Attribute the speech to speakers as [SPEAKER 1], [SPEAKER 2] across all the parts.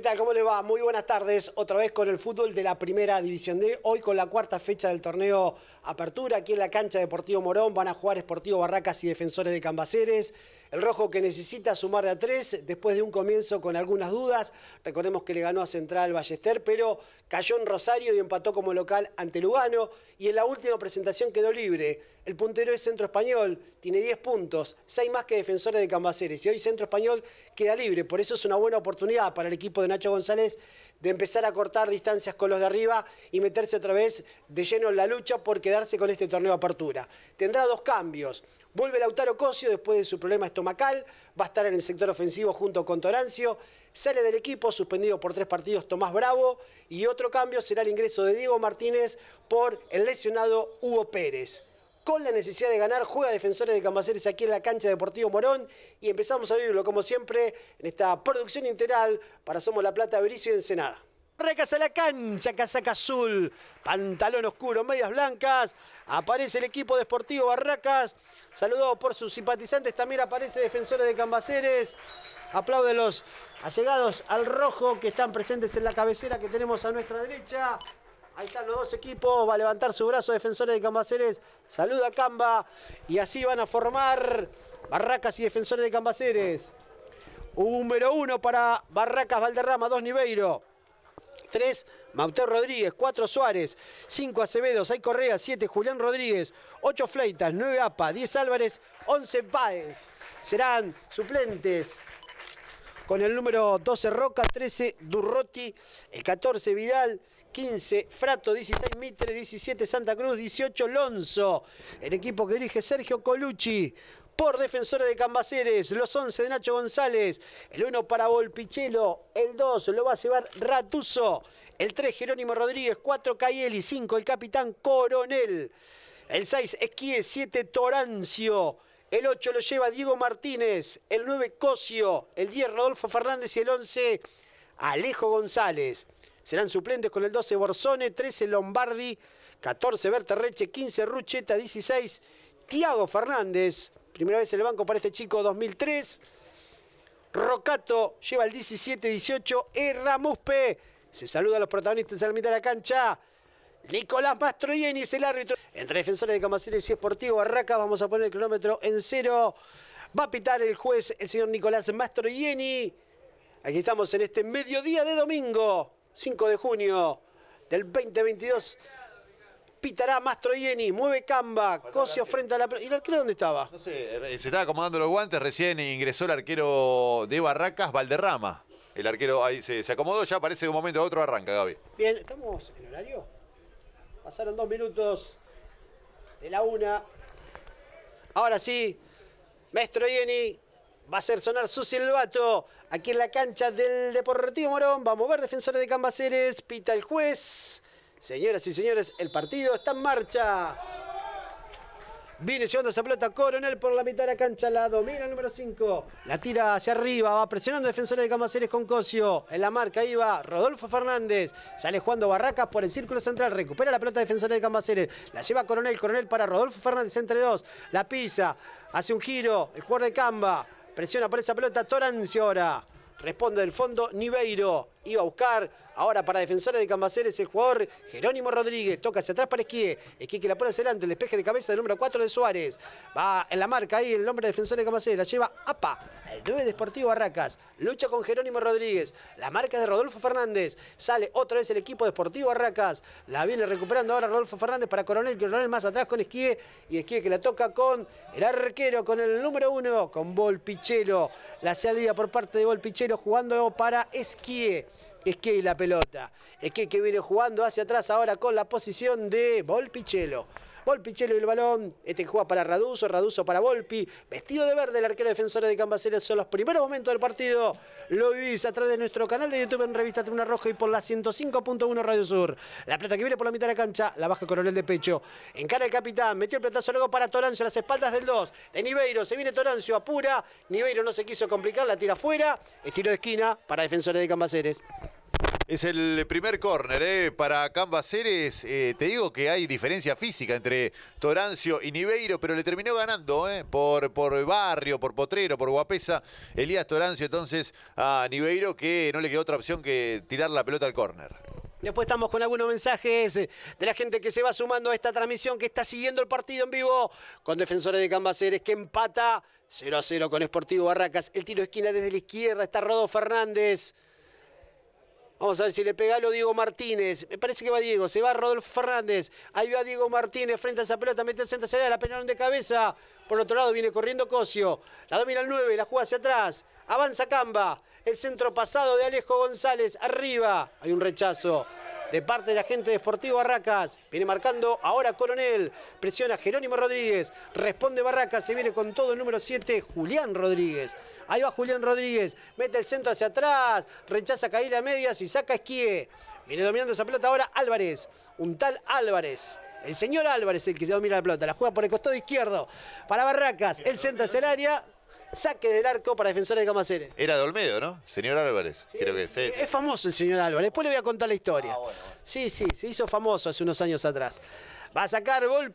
[SPEAKER 1] ¿Qué tal? ¿Cómo le va? Muy buenas tardes. Otra vez con el fútbol de la Primera División D. Hoy con la cuarta fecha del torneo Apertura. Aquí en la cancha Deportivo Morón van a jugar Esportivo Barracas y Defensores de Cambaceres. El rojo que necesita sumar de a tres después de un comienzo con algunas dudas. Recordemos que le ganó a Central Ballester, pero cayó en Rosario y empató como local ante Lugano. Y en la última presentación quedó libre. El puntero es Centro Español, tiene 10 puntos, 6 más que defensores de Cambaceres. Y hoy Centro Español queda libre. Por eso es una buena oportunidad para el equipo de Nacho González de empezar a cortar distancias con los de arriba y meterse otra vez de lleno en la lucha por quedarse con este torneo de apertura. Tendrá dos cambios. Vuelve Lautaro Cosio después de su problema estomacal, va a estar en el sector ofensivo junto con Torancio. Sale del equipo, suspendido por tres partidos Tomás Bravo. Y otro cambio será el ingreso de Diego Martínez por el lesionado Hugo Pérez. Con la necesidad de ganar, juega Defensores de Cambaceres aquí en la cancha Deportivo Morón y empezamos a vivirlo como siempre en esta producción integral para Somos La Plata, Bericio y Ensenada a la cancha, casaca azul, pantalón oscuro, medias blancas. Aparece el equipo deportivo Barracas, saludado por sus simpatizantes. También aparece Defensores de Cambaceres. Aplaude los allegados al rojo que están presentes en la cabecera que tenemos a nuestra derecha. Ahí están los dos equipos, va a levantar su brazo Defensores de Cambaceres, saluda a Camba y así van a formar Barracas y Defensores de Cambaceres. número uno para Barracas Valderrama, dos Niveiro. 3, Mauteo Rodríguez, 4 Suárez, 5 Acevedo, 6 Correa, 7 Julián Rodríguez, 8 Fleitas, 9 APA, 10 Álvarez, 11 Páez. Serán suplentes con el número 12 Roca, 13 Durrotti, el 14 Vidal, 15 Frato, 16 Mitre, 17 Santa Cruz, 18 Lonzo. El equipo que dirige Sergio Colucci por defensores de Cambaceres, los 11 de Nacho González, el 1 para Volpichelo, el 2 lo va a llevar Ratuso, el 3 Jerónimo Rodríguez, 4 Cayeli, 5 el capitán Coronel, el 6 Esquíes, 7 Torancio, el 8 lo lleva Diego Martínez, el 9 Cosio, el 10 Rodolfo Fernández y el 11 Alejo González. Serán suplentes con el 12 Borsone, 13 Lombardi, 14 Reche, 15 Rucheta, 16 Tiago Fernández, Primera vez en el banco para este chico 2003. Rocato lleva el 17-18. Y se saluda a los protagonistas en la mitad de la cancha. Nicolás Mastroianni es el árbitro. Entre defensores de camaceres y Esportivo Barracas vamos a poner el cronómetro en cero. Va a pitar el juez, el señor Nicolás Mastroianni. Aquí estamos en este mediodía de domingo, 5 de junio del 2022. Pitará, Mastro mueve Camba, Cosio frente a la... ¿Y el arquero dónde estaba? No
[SPEAKER 2] sé, eh, se estaba acomodando los guantes, recién ingresó el arquero de Barracas, Valderrama. El arquero ahí se, acomodó, ya parece de un momento a otro arranca, Gaby.
[SPEAKER 1] Bien, ¿estamos en horario? Pasaron dos minutos de la una. Ahora sí, Maestro Ieni va a hacer sonar su silbato aquí en la cancha del Deportivo Morón. Vamos a ver, defensores de Cambaceres, pita el juez. Señoras y señores, el partido está en marcha. Viene llevando esa pelota Coronel por la mitad de la cancha, la domina el número 5. La tira hacia arriba, va presionando defensores de Camaceres con Cosio. En la marca ahí va Rodolfo Fernández. Sale jugando Barracas por el círculo central, recupera la pelota defensores de Camaceres. La lleva Coronel, Coronel para Rodolfo Fernández entre dos. La pisa, hace un giro, el jugador de Camba. Presiona por esa pelota Torancio ahora. Responde del fondo Niveiro iba a buscar. Ahora para defensores de Cambaceres el jugador Jerónimo Rodríguez. Toca hacia atrás para Esquí. Esquí que la pone hacia adelante. El despeje de cabeza del número 4 de Suárez. Va en la marca ahí el nombre de defensor de Cambaceres. La lleva APA. El 9 Deportivo Barracas. Lucha con Jerónimo Rodríguez. La marca de Rodolfo Fernández. Sale otra vez el equipo Deportivo Barracas. La viene recuperando ahora Rodolfo Fernández para Coronel. Coronel más atrás con Esquie Y Esquí que la toca con el arquero. Con el número 1. Con Volpichero. La salida por parte de Volpichero jugando para Esquie es que la pelota. Es que, que viene jugando hacia atrás ahora con la posición de Volpichelo. Chelo y el balón. Este juega para Raduso, Raduso para Volpi. Vestido de verde el arquero defensor de Cambaceres. Son los primeros momentos del partido. Lo vivís a través de nuestro canal de YouTube en Revista Tribuna Roja y por la 105.1 Radio Sur. La plata que viene por la mitad de la cancha, la baja coronel de pecho. Encara el capitán, metió el platazo luego para Torancio, las espaldas del 2. De Niveiro, se viene Torancio, apura. Niveiro no se quiso complicar, la tira afuera. Estilo de esquina para defensores de Cambaceres.
[SPEAKER 2] Es el primer córner eh, para Cambaceres. Eh, te digo que hay diferencia física entre Torancio y Niveiro, pero le terminó ganando eh, por, por barrio, por potrero, por guapesa. Elías Torancio entonces a Niveiro que no le quedó otra opción que tirar la pelota al córner.
[SPEAKER 1] Después estamos con algunos mensajes de la gente que se va sumando a esta transmisión, que está siguiendo el partido en vivo con defensores de Cambaceres, que empata 0 a 0 con Sportivo Barracas. El tiro esquina desde la izquierda está Rodo Fernández. Vamos a ver si le pega lo Diego Martínez. Me parece que va Diego. Se va Rodolfo Fernández. Ahí va Diego Martínez frente a esa pelota. Mete el centro. Se la penaron de cabeza. Por otro lado viene corriendo Cosio. La domina el 9. La juega hacia atrás. Avanza Camba. El centro pasado de Alejo González. Arriba. Hay un rechazo de parte de la gente de Barracas. Viene marcando ahora Coronel, presiona Jerónimo Rodríguez, responde Barracas, se viene con todo el número 7, Julián Rodríguez. Ahí va Julián Rodríguez, mete el centro hacia atrás, rechaza caída a medias y saca esquí. Viene dominando esa pelota ahora Álvarez, un tal Álvarez. El señor Álvarez el que se domina la pelota, la juega por el costado izquierdo para Barracas, el centro hacia el área, Saque del arco para defensores de Cambaceres.
[SPEAKER 2] Era de Olmedo, ¿no? Señor Álvarez, Es
[SPEAKER 1] famoso el señor Álvarez. Después le voy a contar la historia. Ah, sí, sí, se hizo famoso hace unos años atrás. Va a sacar gol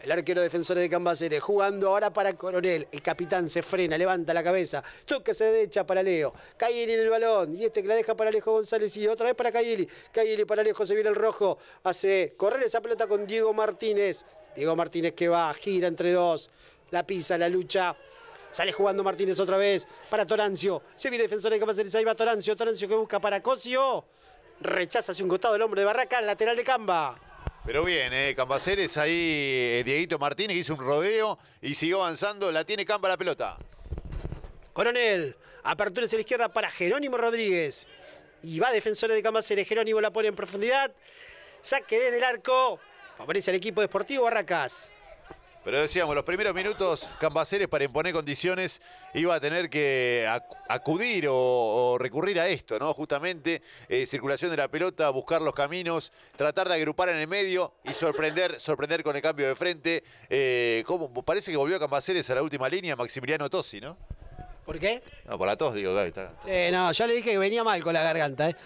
[SPEAKER 1] el arquero defensor de Cambaceres, jugando ahora para Coronel. El capitán se frena, levanta la cabeza, toca se derecha para Leo. Cayeli en el balón, y este que la deja para Alejo González y otra vez para Cayeli. Cayeli para Alejo, se viene el rojo, hace correr esa pelota con Diego Martínez. Diego Martínez que va, gira entre dos, la pisa, la lucha. Sale jugando Martínez otra vez para Torancio. Se viene defensor de Cambaceres. Ahí va Torancio. Torancio que busca para Cosio. Rechaza hacia un costado el hombre de Barraca. Lateral de Camba. Pero
[SPEAKER 2] bien, eh, Cambaceres ahí, eh, Dieguito Martínez hizo un rodeo y siguió avanzando. La tiene Camba
[SPEAKER 1] la pelota. Coronel, apertura hacia la izquierda para Jerónimo Rodríguez. Y va defensor de Cambaceres. Jerónimo la pone en profundidad. Saque desde el arco. aparece el equipo deportivo Barracas. Pero decíamos, los primeros minutos, Cambaceres para
[SPEAKER 2] imponer condiciones iba a tener que acudir o, recurrir a esto, ¿no? Justamente, eh, circulación de la pelota, buscar los caminos, tratar de agrupar en el medio y sorprender, sorprender con el cambio de frente. Eh, ¿cómo? Parece que volvió Cambaceres a la última línea, Maximiliano Tosi, ¿no? ¿Por qué? No, por la tos, digo, David.
[SPEAKER 1] Eh, no, ya le dije que venía mal con la garganta, ¿eh?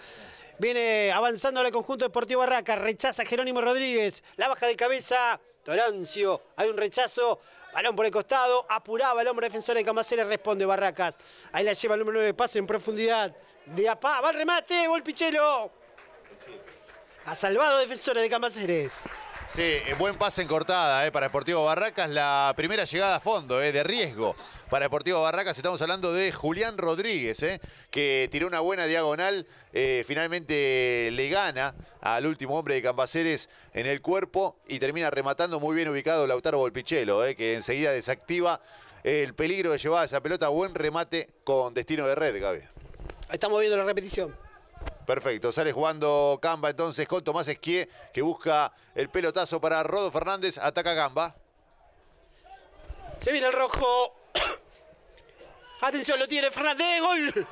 [SPEAKER 1] Viene avanzando el conjunto Deportivo Barraca, rechaza Jerónimo Rodríguez, la baja de cabeza Torancio, hay un rechazo, balón por el costado, apuraba el hombre defensor de Camaceres, responde Barracas. Ahí la lleva el número 9, pase en profundidad. De apá, va el remate, gol Ha salvado defensor de Camaceres.
[SPEAKER 2] Sí, eh, buen pase en cortada eh, para Deportivo Barracas. La primera llegada a fondo, eh, de riesgo para Deportivo Barracas. Estamos hablando de Julián Rodríguez, que tiró una buena diagonal. finalmente le gana al último hombre de Cambaceres en el cuerpo y termina rematando muy bien ubicado Lautaro Volpichelo, que enseguida desactiva el peligro de llevar esa pelota. Buen remate con destino de red, Gaby.
[SPEAKER 1] Estamos viendo la repetición.
[SPEAKER 2] Perfecto, sale jugando Gamba entonces con Tomás Esquie que busca el pelotazo para Rodo Fernández, ataca Gamba.
[SPEAKER 1] Se viene el rojo. Atención, lo tiene Fernández, gol.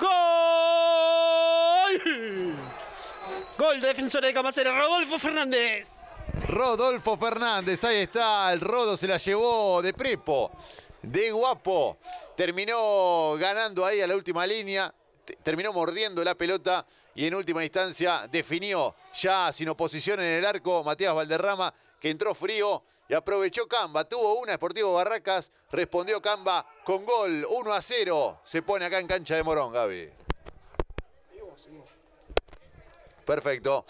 [SPEAKER 1] ¡Gol! ¡Gol! Gol de de Camacera, Rodolfo Fernández.
[SPEAKER 2] Rodolfo Fernández, ahí está, el Rodo se la llevó de prepo, de guapo. Terminó ganando ahí a la última línea, terminó mordiendo la pelota y en última instancia definió ya sin oposición en el arco Matías Valderrama que entró frío y aprovechó Camba. Tuvo una Sportivo Barracas, respondió Camba con gol 1 a 0. Se pone acá en cancha de Morón, Gaby. Perfecto.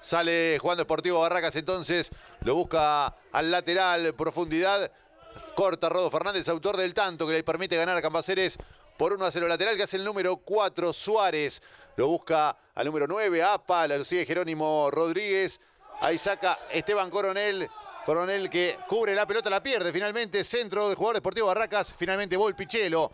[SPEAKER 2] Sale jugando Sportivo Barracas entonces, lo busca al lateral, profundidad. Corta Rodo Fernández, autor del tanto que le permite ganar a Cambaceres por 1 a 0 lateral que hace el número 4 Suárez. Lo busca al número 9 Apa, la lo Jerónimo Rodríguez. Ahí saca Esteban Coronel. Coronel que cubre la pelota, la pierde finalmente. Centro del jugador deportivo Barracas. Finalmente Volpichelo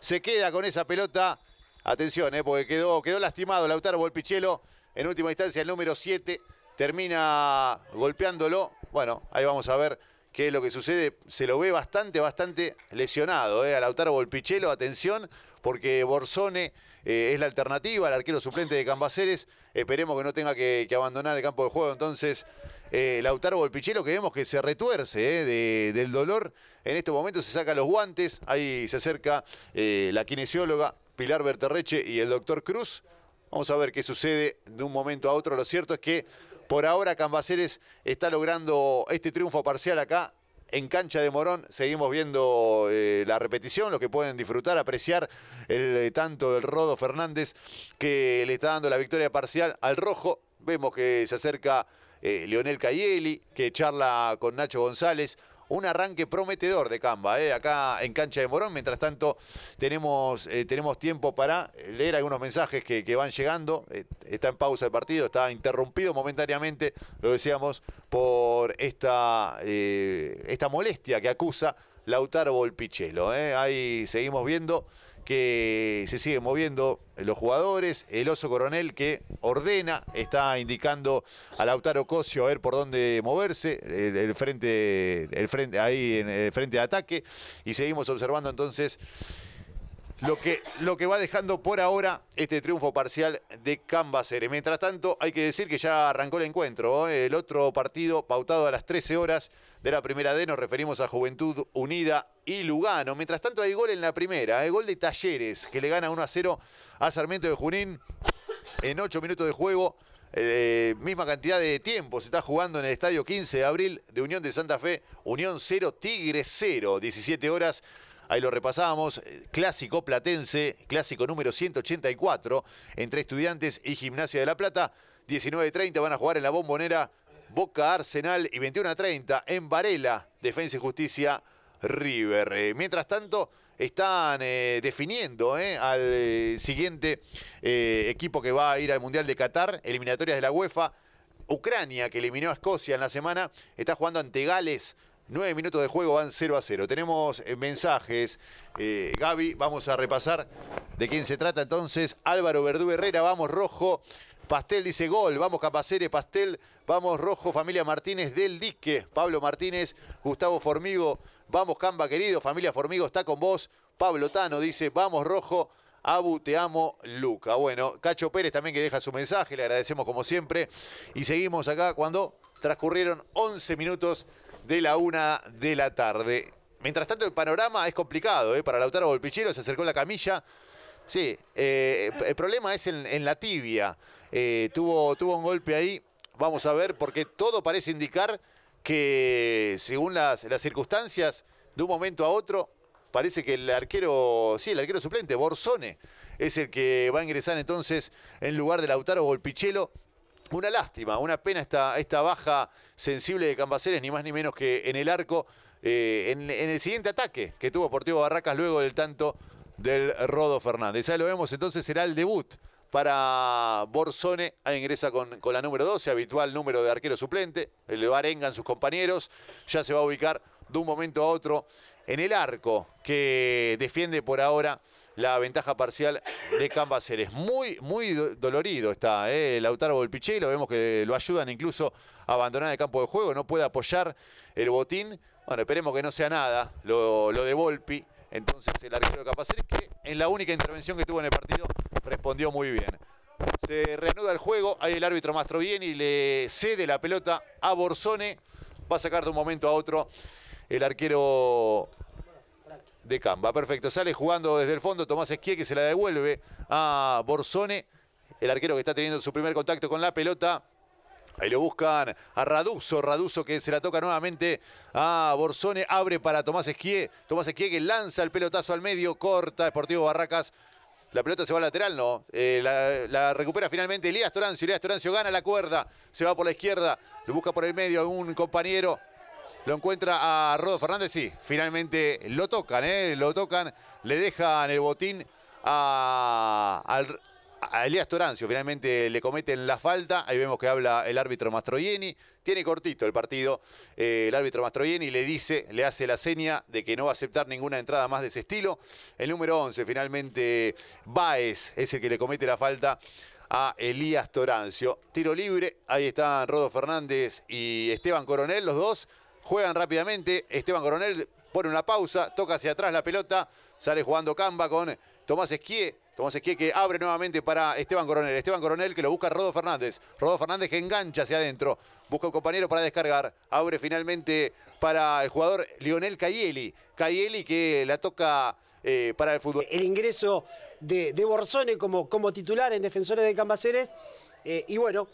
[SPEAKER 2] se queda con esa pelota. Atención, eh, porque quedó, quedó lastimado Lautaro Volpichelo. En última instancia el número 7 termina golpeándolo. Bueno, ahí vamos a ver que es lo que sucede, se lo ve bastante, bastante lesionado. ¿eh? A Lautaro Volpichelo, atención, porque Borsone eh, es la alternativa, el arquero suplente de Cambaceres. Esperemos que no tenga que, abandonar el campo de juego. Entonces, eh, Lautaro Volpichelo, que vemos que se retuerce eh, del dolor. En estos momentos se saca los guantes. Ahí se acerca la kinesióloga Pilar Berterreche y el doctor Cruz. Vamos a ver qué sucede de un momento a otro. Lo cierto es que por ahora Cambaceres está logrando este triunfo parcial acá en cancha de Morón. Seguimos viendo eh, la repetición, lo que pueden disfrutar, apreciar el eh, tanto del Rodo Fernández que le está dando la victoria parcial al Rojo. Vemos que se acerca eh, Leonel Cayeli, que charla con Nacho González un arranque prometedor de Camba, ¿eh? acá en Cancha de Morón. Mientras tanto, tenemos, eh, tenemos tiempo para leer algunos mensajes que, van llegando. Eh, está en pausa el partido, está interrumpido momentáneamente, lo decíamos, por esta, esta molestia que acusa Lautaro Volpichelo. Ahí seguimos viendo que se siguen moviendo eh, los jugadores. El oso coronel que ordena, está indicando a Lautaro Cosio a ver por dónde moverse, el, frente, el frente, ahí en el frente de ataque. Y seguimos observando entonces lo que, lo que va dejando por ahora este triunfo parcial de Cambaceres. Mientras tanto, hay que decir que ya arrancó el encuentro. ¿eh? El otro partido pautado a las 13 horas de la primera D, nos referimos a Juventud Unida y Lugano. Mientras tanto, hay gol en la primera, hay ¿eh? gol de Talleres, que le gana 1 a 0 a Sarmiento de Junín en 8 minutos de juego. Eh, misma cantidad de tiempo se está jugando en el estadio 15 de abril de Unión de Santa Fe, Unión 0, Tigre 0, 17 horas Ahí lo repasamos. Eh, clásico platense, clásico número 184 entre Estudiantes y Gimnasia de la Plata. 19.30 van a jugar en la Bombonera Boca Arsenal y 21.30 en Varela, Defensa y Justicia River. Eh, mientras tanto, están eh, definiendo al siguiente equipo que va a ir al Mundial de Qatar, eliminatorias de la UEFA. Ucrania, que eliminó a Escocia en la semana, está jugando ante Gales 9 minutos de juego van 0 a 0. Tenemos eh, mensajes. Eh, Gaby, vamos a repasar de quién se trata entonces. Álvaro Verdú Herrera, vamos rojo. Pastel dice gol, vamos Capacere, Pastel, vamos Rojo, familia Martínez del Dique, Pablo Martínez, Gustavo Formigo, vamos Camba querido, familia Formigo está con vos, Pablo Tano dice, vamos Rojo, Abu, te amo, Luca. Bueno, Cacho Pérez también que deja su mensaje, le agradecemos como siempre y seguimos acá cuando transcurrieron 11 minutos de la una de la tarde. Mientras tanto, el panorama es complicado ¿eh? para Lautaro Volpichero, Se acercó la camilla. Sí, eh, el problema es en, la tibia. Eh, tuvo, tuvo un golpe ahí. Vamos a ver, porque todo parece indicar que, según las, circunstancias, de un momento a otro, parece que el arquero, sí, el arquero suplente, Borsone, es el que va a ingresar entonces en lugar de Lautaro Golpichelo. Una lástima, una pena esta baja sensible de Cambaceres, ni más ni menos que en el arco, eh, en, el siguiente ataque que tuvo Portivo Barracas luego del tanto del Rodo Fernández. Ya lo vemos, entonces será el debut para Borsone. Ahí ingresa con, con la número 12, habitual número de arquero suplente. Le arengan sus compañeros. Ya se va a ubicar de un momento a otro en el arco que defiende por ahora la ventaja parcial de Cambaceres. muy, muy dolorido está el eh, Lautaro y lo vemos que lo ayudan incluso a abandonar el campo de juego, no puede apoyar el botín. Bueno, esperemos que no sea nada lo, de Volpi. Entonces el arquero de que en la única intervención que tuvo en el partido respondió muy bien. Se reanuda el juego, ahí el árbitro Mastro bien y le cede la pelota a Borsone Va a sacar de un momento a otro el arquero de Camba. Perfecto, sale jugando desde el fondo Tomás Esquie que se la devuelve a Borsone, el arquero que está teniendo su primer contacto con la pelota. Ahí lo buscan a Raduzo, Raduzo que se la toca nuevamente a Borsone, abre para Tomás Esquie, Tomás Esquie que lanza el pelotazo al medio, corta, Esportivo Barracas. La pelota se va al lateral, no. Eh, la, recupera finalmente Elías Torancio. Elías Torancio gana la cuerda. Se va por la izquierda. Lo busca por el medio a un compañero. Lo encuentra a Rodo Fernández, sí, finalmente lo tocan, ¿eh? lo tocan, le dejan el botín a, Elías Torancio. Finalmente le cometen la falta. Ahí vemos que habla el árbitro Mastroieni. Tiene cortito el partido. Eh, el árbitro Mastroieni le dice, le hace la seña de que no va a aceptar ninguna entrada más de ese estilo. El número 11, finalmente, Baez es el que le comete la falta a Elías Torancio. Tiro libre. Ahí están Rodo Fernández y Esteban Coronel, los dos juegan rápidamente, Esteban Coronel pone una pausa, toca hacia atrás la pelota, sale jugando Camba con Tomás Esquie, Tomás Esquie que abre nuevamente para Esteban Coronel. Esteban Coronel que lo busca Rodo Fernández. Rodo Fernández que engancha hacia adentro. Busca un compañero para descargar. Abre finalmente para el jugador
[SPEAKER 1] Lionel Cayeli. Cayeli que la toca eh, para el fútbol. El ingreso de, de Borzone como, titular en Defensores de Cambaceres. Eh, y bueno,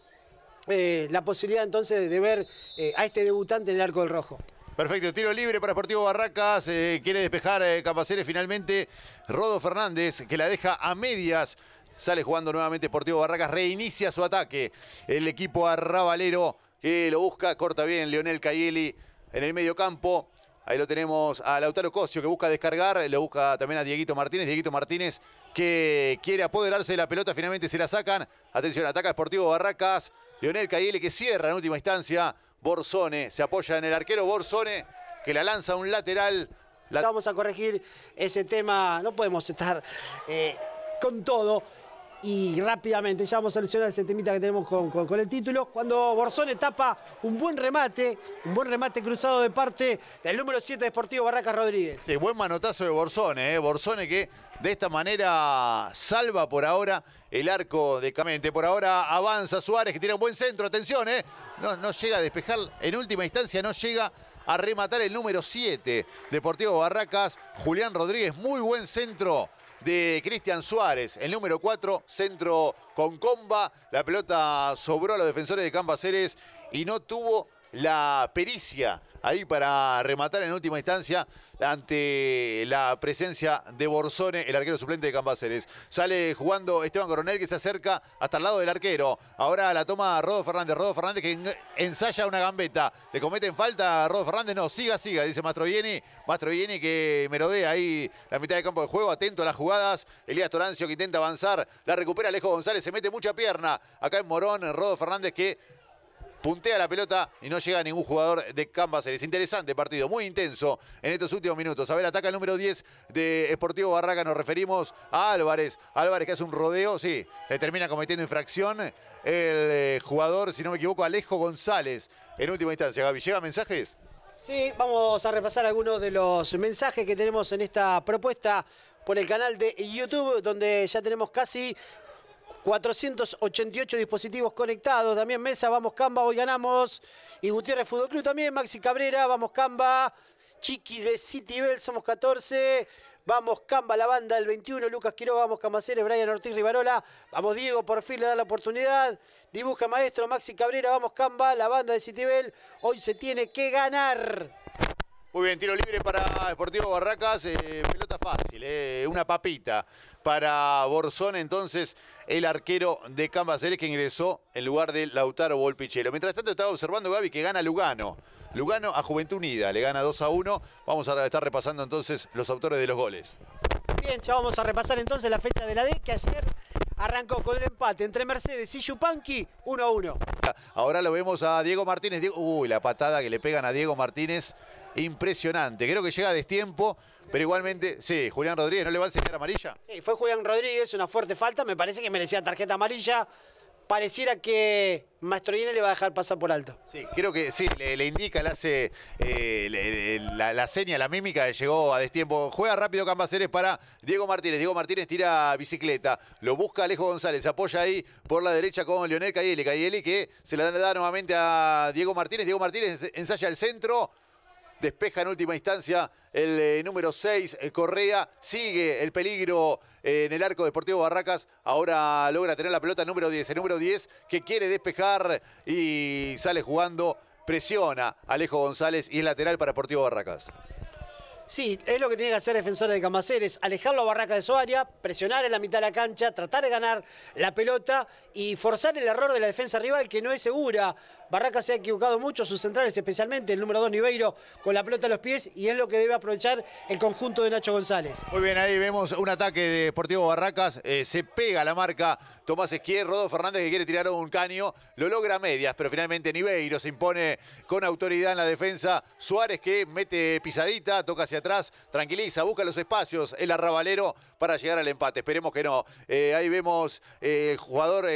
[SPEAKER 1] eh, la posibilidad entonces de ver eh, a este debutante en el arco del rojo. Perfecto, tiro libre para
[SPEAKER 2] Sportivo Barracas, eh, quiere despejar Capaceres finalmente, Rodo Fernández que la deja a medias, sale jugando nuevamente Sportivo Barracas, reinicia su ataque, el equipo arrabalero que lo busca, corta bien Leonel Cayeli en el medio campo, Ahí lo tenemos a Lautaro Cosio que busca descargar, lo busca también a Dieguito Martínez. Dieguito Martínez que quiere apoderarse de la pelota, finalmente se la sacan. Atención, ataca Sportivo Barracas. Leonel Cayele que cierra en última instancia. Borsone. se apoya en el arquero Borsone que la lanza
[SPEAKER 1] a un lateral. Vamos a corregir ese tema. No podemos estar eh, con todo y rápidamente ya vamos a solucionar el temita que tenemos con, con, el título. Cuando Borzone tapa un buen remate, un buen remate cruzado de parte del número 7 Deportivo Barracas Rodríguez. buen manotazo de Borzone, eh. Borzone que de esta manera
[SPEAKER 2] salva por ahora el arco de Camente. Por ahora avanza Suárez que tiene un buen centro, atención, eh. No, no llega a despejar, en última instancia no llega a rematar el número 7 Deportivo Barracas, Julián Rodríguez, muy buen centro de Cristian Suárez, el número 4, centro con comba, la pelota sobró a los defensores de Cambaceres y no tuvo la pericia ahí para rematar en última instancia ante la presencia de Borsone, el arquero suplente de Cambaceres. Sale jugando Esteban Coronel que se acerca hasta el lado del arquero. Ahora la toma Rodo Fernández. Rodo Fernández que ensaya una gambeta. Le cometen falta a Rodo Fernández. No, siga, siga, dice Mastroieni. Mastroieni que merodea ahí la mitad de campo de juego. Atento a las jugadas. Elías Torancio que intenta avanzar. La recupera Alejo González. Se mete mucha pierna. Acá en Morón, Rodo Fernández que puntea la pelota y no llega ningún jugador de Cambaceres. Interesante partido, muy intenso en estos últimos minutos. A ver, ataca el número 10 de Esportivo Barraca, nos referimos a Álvarez. Álvarez que hace un rodeo, sí, le termina cometiendo infracción el eh, jugador, si no me equivoco, Alejo González. En última instancia, Gaby, ¿llega mensajes?
[SPEAKER 1] Sí, vamos a repasar algunos de los mensajes que tenemos en esta propuesta por el canal de YouTube, donde ya tenemos casi 488 dispositivos conectados. También Mesa, vamos Camba, hoy ganamos. Y Gutiérrez Fútbol Club también, Maxi Cabrera, vamos Camba. Chiqui de Citibel, somos 14. Vamos Camba, la banda del 21, Lucas Quiroga, vamos Camaceres, Brian Ortiz Rivarola, vamos Diego, por fin le da la oportunidad. Dibuja maestro, Maxi Cabrera, vamos Camba, la banda de Citibel. Hoy se tiene que ganar. Muy bien, tiro
[SPEAKER 2] libre para Deportivo Barracas, eh, pelota fácil, eh, una papita para Borzón, entonces el arquero de Cambaceres que ingresó en lugar de Lautaro Volpichelo. Mientras tanto estaba observando Gaby que gana Lugano. Lugano a Juventud Unida, le gana 2 a 1. Vamos a estar repasando entonces los autores de los goles.
[SPEAKER 1] Bien, ya vamos a repasar entonces la fecha de la D que ayer arrancó con el empate entre Mercedes y Chupanqui 1 a 1.
[SPEAKER 2] Ahora lo vemos a Diego Martínez. uy, la patada que le pegan a Diego Martínez impresionante. Creo que llega a destiempo, pero igualmente, sí, Julián Rodríguez, ¿no le va a enseñar amarilla?
[SPEAKER 1] Sí, fue Julián Rodríguez, una fuerte falta, me parece que merecía tarjeta amarilla. Pareciera que Mastroyena le va a dejar pasar por alto.
[SPEAKER 2] Sí, creo que sí, le, indica, le hace eh, la, seña, la mímica, llegó a destiempo. Juega rápido Cambaceres para Diego Martínez. Diego Martínez tira bicicleta, lo busca Alejo González, se apoya ahí por la derecha con Leonel Cayeli. Cayeli que se la da nuevamente a Diego Martínez. Diego Martínez ensaya el centro, despeja en última instancia el eh, número 6, eh, Correa, sigue el peligro eh, en el arco Deportivo Barracas, ahora logra tener la pelota número 10, el número 10 que quiere despejar y sale jugando, presiona Alejo González y es lateral para Deportivo Barracas.
[SPEAKER 1] Sí, es lo que tiene que hacer defensor de Camaceres, alejarlo a Barraca de su área, presionar en la mitad de la cancha, tratar de ganar la pelota y forzar el error de la defensa rival que no es segura. Barracas se ha equivocado mucho, sus centrales, especialmente el número 2 Niveiro, con la pelota a los pies y es lo que debe aprovechar el conjunto de Nacho González.
[SPEAKER 2] Muy bien, ahí vemos un ataque de Deportivo Barracas, eh, se pega la marca Tomás Esquier, Rodolfo Fernández que quiere tirar un caño, lo logra a medias, pero finalmente Niveiro se impone con autoridad en la defensa, Suárez que mete pisadita, toca hacia atrás, tranquiliza, busca los espacios, el arrabalero para llegar al empate, esperemos que no. Eh, ahí vemos eh, el jugador...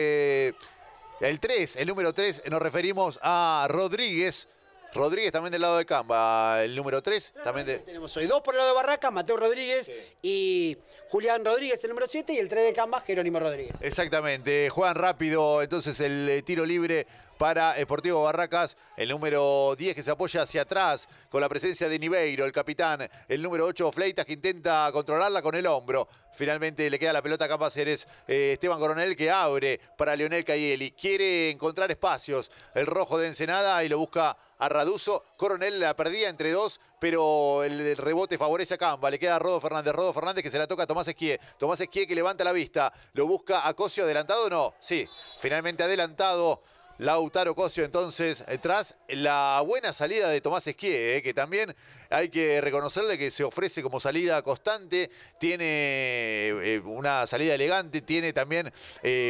[SPEAKER 2] El 3, el número 3, nos referimos a Rodríguez. Rodríguez también del lado de Camba, el número 3. también
[SPEAKER 1] de... Tenemos hoy dos por el lado de Barraca, Mateo Rodríguez y Julián Rodríguez el número 7 y el 3 de Camba, Jerónimo Rodríguez.
[SPEAKER 2] Exactamente. Juan, rápido, entonces el eh, tiro libre para Esportivo Barracas, el número 10 que se apoya hacia atrás con la presencia de Niveiro, el capitán, el número 8 Fleitas que intenta controlarla con el hombro. Finalmente le queda la pelota a eres eh, Esteban Coronel que abre para Leonel Cayeli, quiere encontrar espacios, el rojo de Ensenada y lo busca a Raduzo, Coronel la perdía entre dos, pero el rebote favorece a Camba. Le queda a Rodo Fernández. Rodo Fernández que se la toca a Tomás esquie Tomás Esquie que levanta la vista. Lo busca Cosio, ¿Adelantado o no? Sí. Finalmente adelantado. Lautaro Cosio entonces eh, tras la buena salida de Tomás Esquie, eh, que también hay que reconocerle que se ofrece como salida constante, tiene eh, una salida elegante, tiene también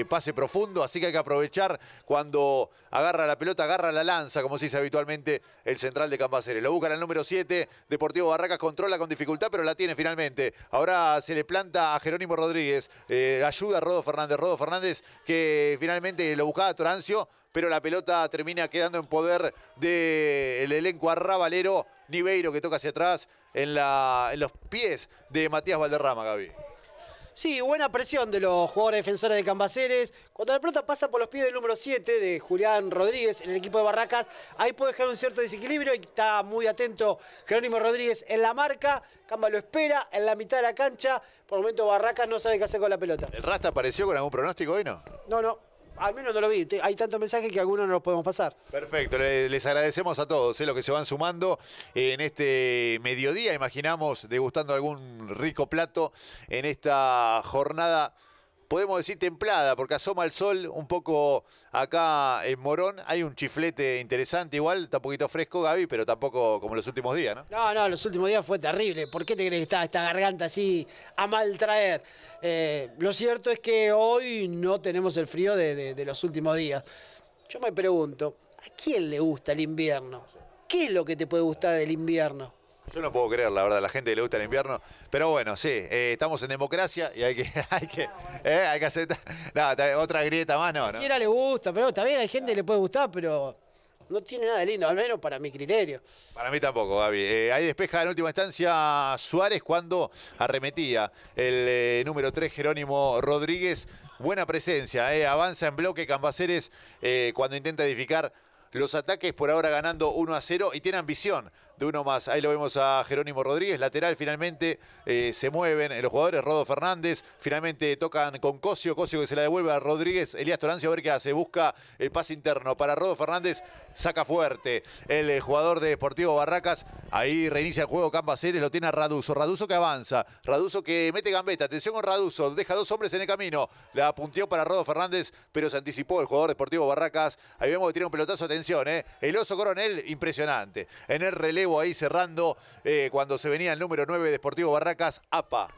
[SPEAKER 2] pase profundo, así que hay que aprovechar cuando agarra la pelota, agarra la lanza, como se dice habitualmente el central de Cambaceres. Lo buscan el número 7, Deportivo Barracas controla con dificultad, pero la tiene finalmente. Ahora se le planta a Jerónimo Rodríguez, ayuda a Rodo Fernández, Rodo Fernández que finalmente lo buscaba a Torancio, pero la pelota termina quedando en poder del elenco arrabalero Niveiro que toca hacia atrás
[SPEAKER 1] en, los pies de Matías Valderrama, Gaby. Sí, buena presión de los jugadores defensores de Cambaceres. Cuando la pelota pasa por los pies del número 7 de Julián Rodríguez en el equipo de Barracas, ahí puede dejar un cierto desequilibrio y está muy atento Jerónimo Rodríguez en la marca. Camba lo espera en la mitad de la cancha. Por el momento Barracas no sabe qué hacer con la pelota.
[SPEAKER 2] ¿El Rasta apareció con algún pronóstico hoy, no?
[SPEAKER 1] No, no al menos no lo vi. Hay tantos mensajes que algunos no los podemos pasar.
[SPEAKER 2] Perfecto, les agradecemos a todos eh, los que se van sumando eh, en este mediodía. Imaginamos degustando algún rico plato en esta jornada podemos decir templada, porque asoma el sol un poco acá en Morón. Hay un chiflete interesante igual, está un poquito fresco Gaby, pero tampoco como los últimos días, ¿no?
[SPEAKER 1] No, no, los últimos días fue terrible. ¿Por qué te crees que está esta garganta así a maltraer? Eh, lo cierto es que hoy no tenemos el frío de los últimos días. Yo me pregunto, ¿a quién le gusta el invierno? ¿Qué es lo que te puede gustar del invierno? Yo no puedo
[SPEAKER 2] creer, la verdad, a la gente le gusta el invierno. Pero bueno, sí, eh, estamos en democracia y hay que, hay que, ah, eh, hay que aceptar. otra grieta más, no, ¿no? le
[SPEAKER 1] gusta, pero también hay gente que le puede gustar, pero no tiene nada de lindo, al menos para mi criterio.
[SPEAKER 2] Para mí tampoco, Gaby. Eh, ahí despeja en última instancia Suárez cuando arremetía el número 3 Jerónimo Rodríguez. Buena presencia, avanza en bloque Cambaceres cuando intenta edificar los ataques por ahora ganando 1 a 0 y tiene ambición de uno más. Ahí lo vemos a Jerónimo Rodríguez, lateral finalmente eh, se mueven eh, los jugadores, Rodo Fernández, finalmente tocan con Cosio, Cosio que se la devuelve a Rodríguez, Elías Torancio a ver qué hace, busca el pase interno para Rodo Fernández, saca fuerte el jugador de Deportivo Barracas, Ahí reinicia el juego Campa Ceres, lo tiene a Raduzo. Raduzo que avanza. Raduzo que mete gambeta. Atención con Raduzo. Deja dos hombres en el camino. La apuntió para Rodo Fernández, pero se anticipó el jugador deportivo Barracas. Ahí vemos que tiene un pelotazo. Atención, ¿eh? El oso coronel, impresionante. En el relevo ahí cerrando eh, cuando se venía el número 9 Deportivo Barracas, APA.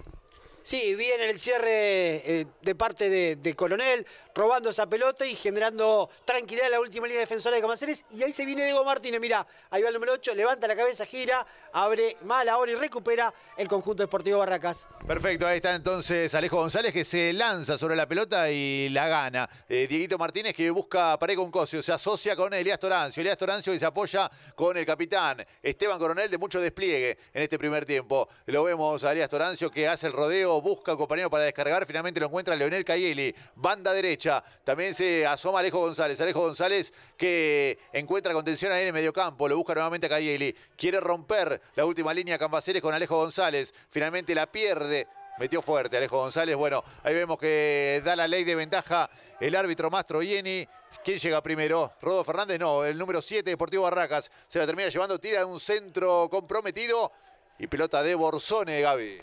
[SPEAKER 1] Sí, viene el cierre eh, de parte de, Coronel, robando esa pelota y generando tranquilidad en la última línea defensora de Camaceres. Y ahí se viene Diego Martínez, mira, ahí va el número 8, levanta la cabeza, gira, abre mal ahora y recupera el conjunto deportivo Barracas.
[SPEAKER 2] Perfecto, ahí está entonces Alejo González que se lanza sobre la pelota y la gana. Eh, Dieguito Martínez que busca pared con Cosio, se asocia con Elías Torancio. Elías Torancio y se apoya con el capitán Esteban Coronel de mucho despliegue en este primer tiempo. Lo vemos a Elías Torancio que hace el rodeo busca compañero para descargar, finalmente lo encuentra Leonel Cayeli, banda derecha, también se asoma Alejo González, Alejo González que encuentra contención ahí en el medio campo lo busca nuevamente a Cayeli, quiere romper la última línea Cambaceres con Alejo González, finalmente la pierde, metió fuerte Alejo González. Bueno, ahí vemos que da la ley de ventaja el árbitro Mastro Ieni. ¿Quién llega primero? ¿Rodo Fernández? No, el número 7, Deportivo Barracas. Se la termina llevando, tira un centro comprometido y pelota de Borsone, Gaby.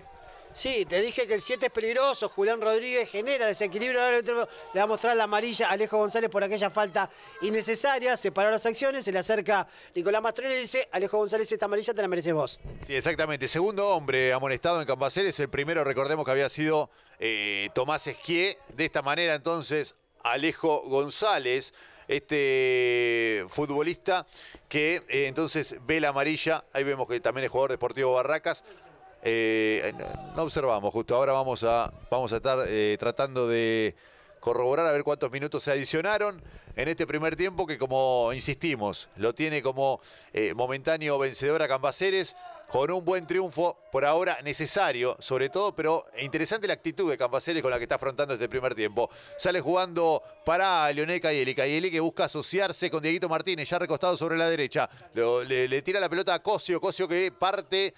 [SPEAKER 1] Sí, te dije que el 7 es peligroso. Julián Rodríguez genera desequilibrio. Le va a mostrar la amarilla a Alejo González por aquella falta innecesaria. Separó las acciones, se le acerca Nicolás Mastroni y dice, Alejo González, esta amarilla te la mereces vos.
[SPEAKER 2] Sí, exactamente. Segundo hombre amonestado en Campaceres, El primero, recordemos que había sido eh, Tomás Esquié. De esta manera, entonces, Alejo González este futbolista que eh, entonces ve la amarilla, ahí vemos que también es jugador Deportivo Barracas, eh, no observamos justo, ahora vamos a, vamos a estar eh, tratando de corroborar a ver cuántos minutos se adicionaron en este primer tiempo que como insistimos, lo tiene como eh, momentáneo vencedor a Cambaceres con un buen triunfo por ahora necesario, sobre todo, pero interesante la actitud de Cambaceres con la que está afrontando este primer tiempo. Sale jugando para Leonel Cayeli. Cayeli que busca asociarse con Dieguito Martínez, ya recostado sobre la derecha. le, le, tira la pelota a Cosio, Cosio que parte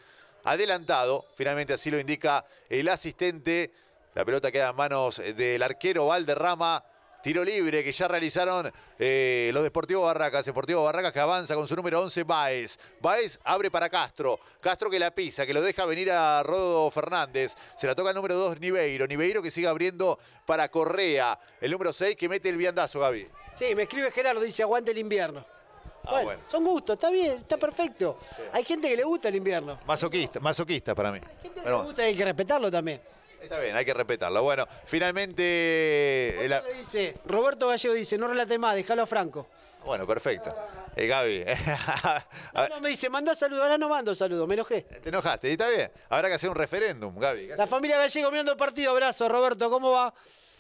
[SPEAKER 2] adelantado. Finalmente así lo indica el asistente. La pelota queda en manos eh, del arquero Valderrama. Tiro libre que ya realizaron eh, los Deportivo Barracas. Deportivo Barracas que avanza con su número 11, Baez. Baez abre para Castro. Castro que la pisa, que lo deja venir a Rodo Fernández. Se la toca el número 2, Niveiro. Niveiro que sigue abriendo para Correa. El número 6 que mete el viandazo, Gaby.
[SPEAKER 1] Sí, me escribe Gerardo, dice aguante el invierno. Ah, son gustos, está bien, está perfecto. Hay gente que le gusta el invierno. Masoquista,
[SPEAKER 2] masoquista para mí. Hay gente que le
[SPEAKER 1] gusta, y hay que respetarlo también.
[SPEAKER 2] Está bien, hay que respetarlo. Bueno,
[SPEAKER 1] finalmente... Roberto, Gallego dice, no relate más, déjalo a Franco. Bueno, perfecto. Eh, Gaby. no, me dice, mandá saludos. Ahora no mando saludos, me enojé. Te
[SPEAKER 2] enojaste, y está bien. Habrá que hacer un referéndum, Gaby. La familia Gallego mirando el partido. Abrazo, Roberto, ¿cómo va?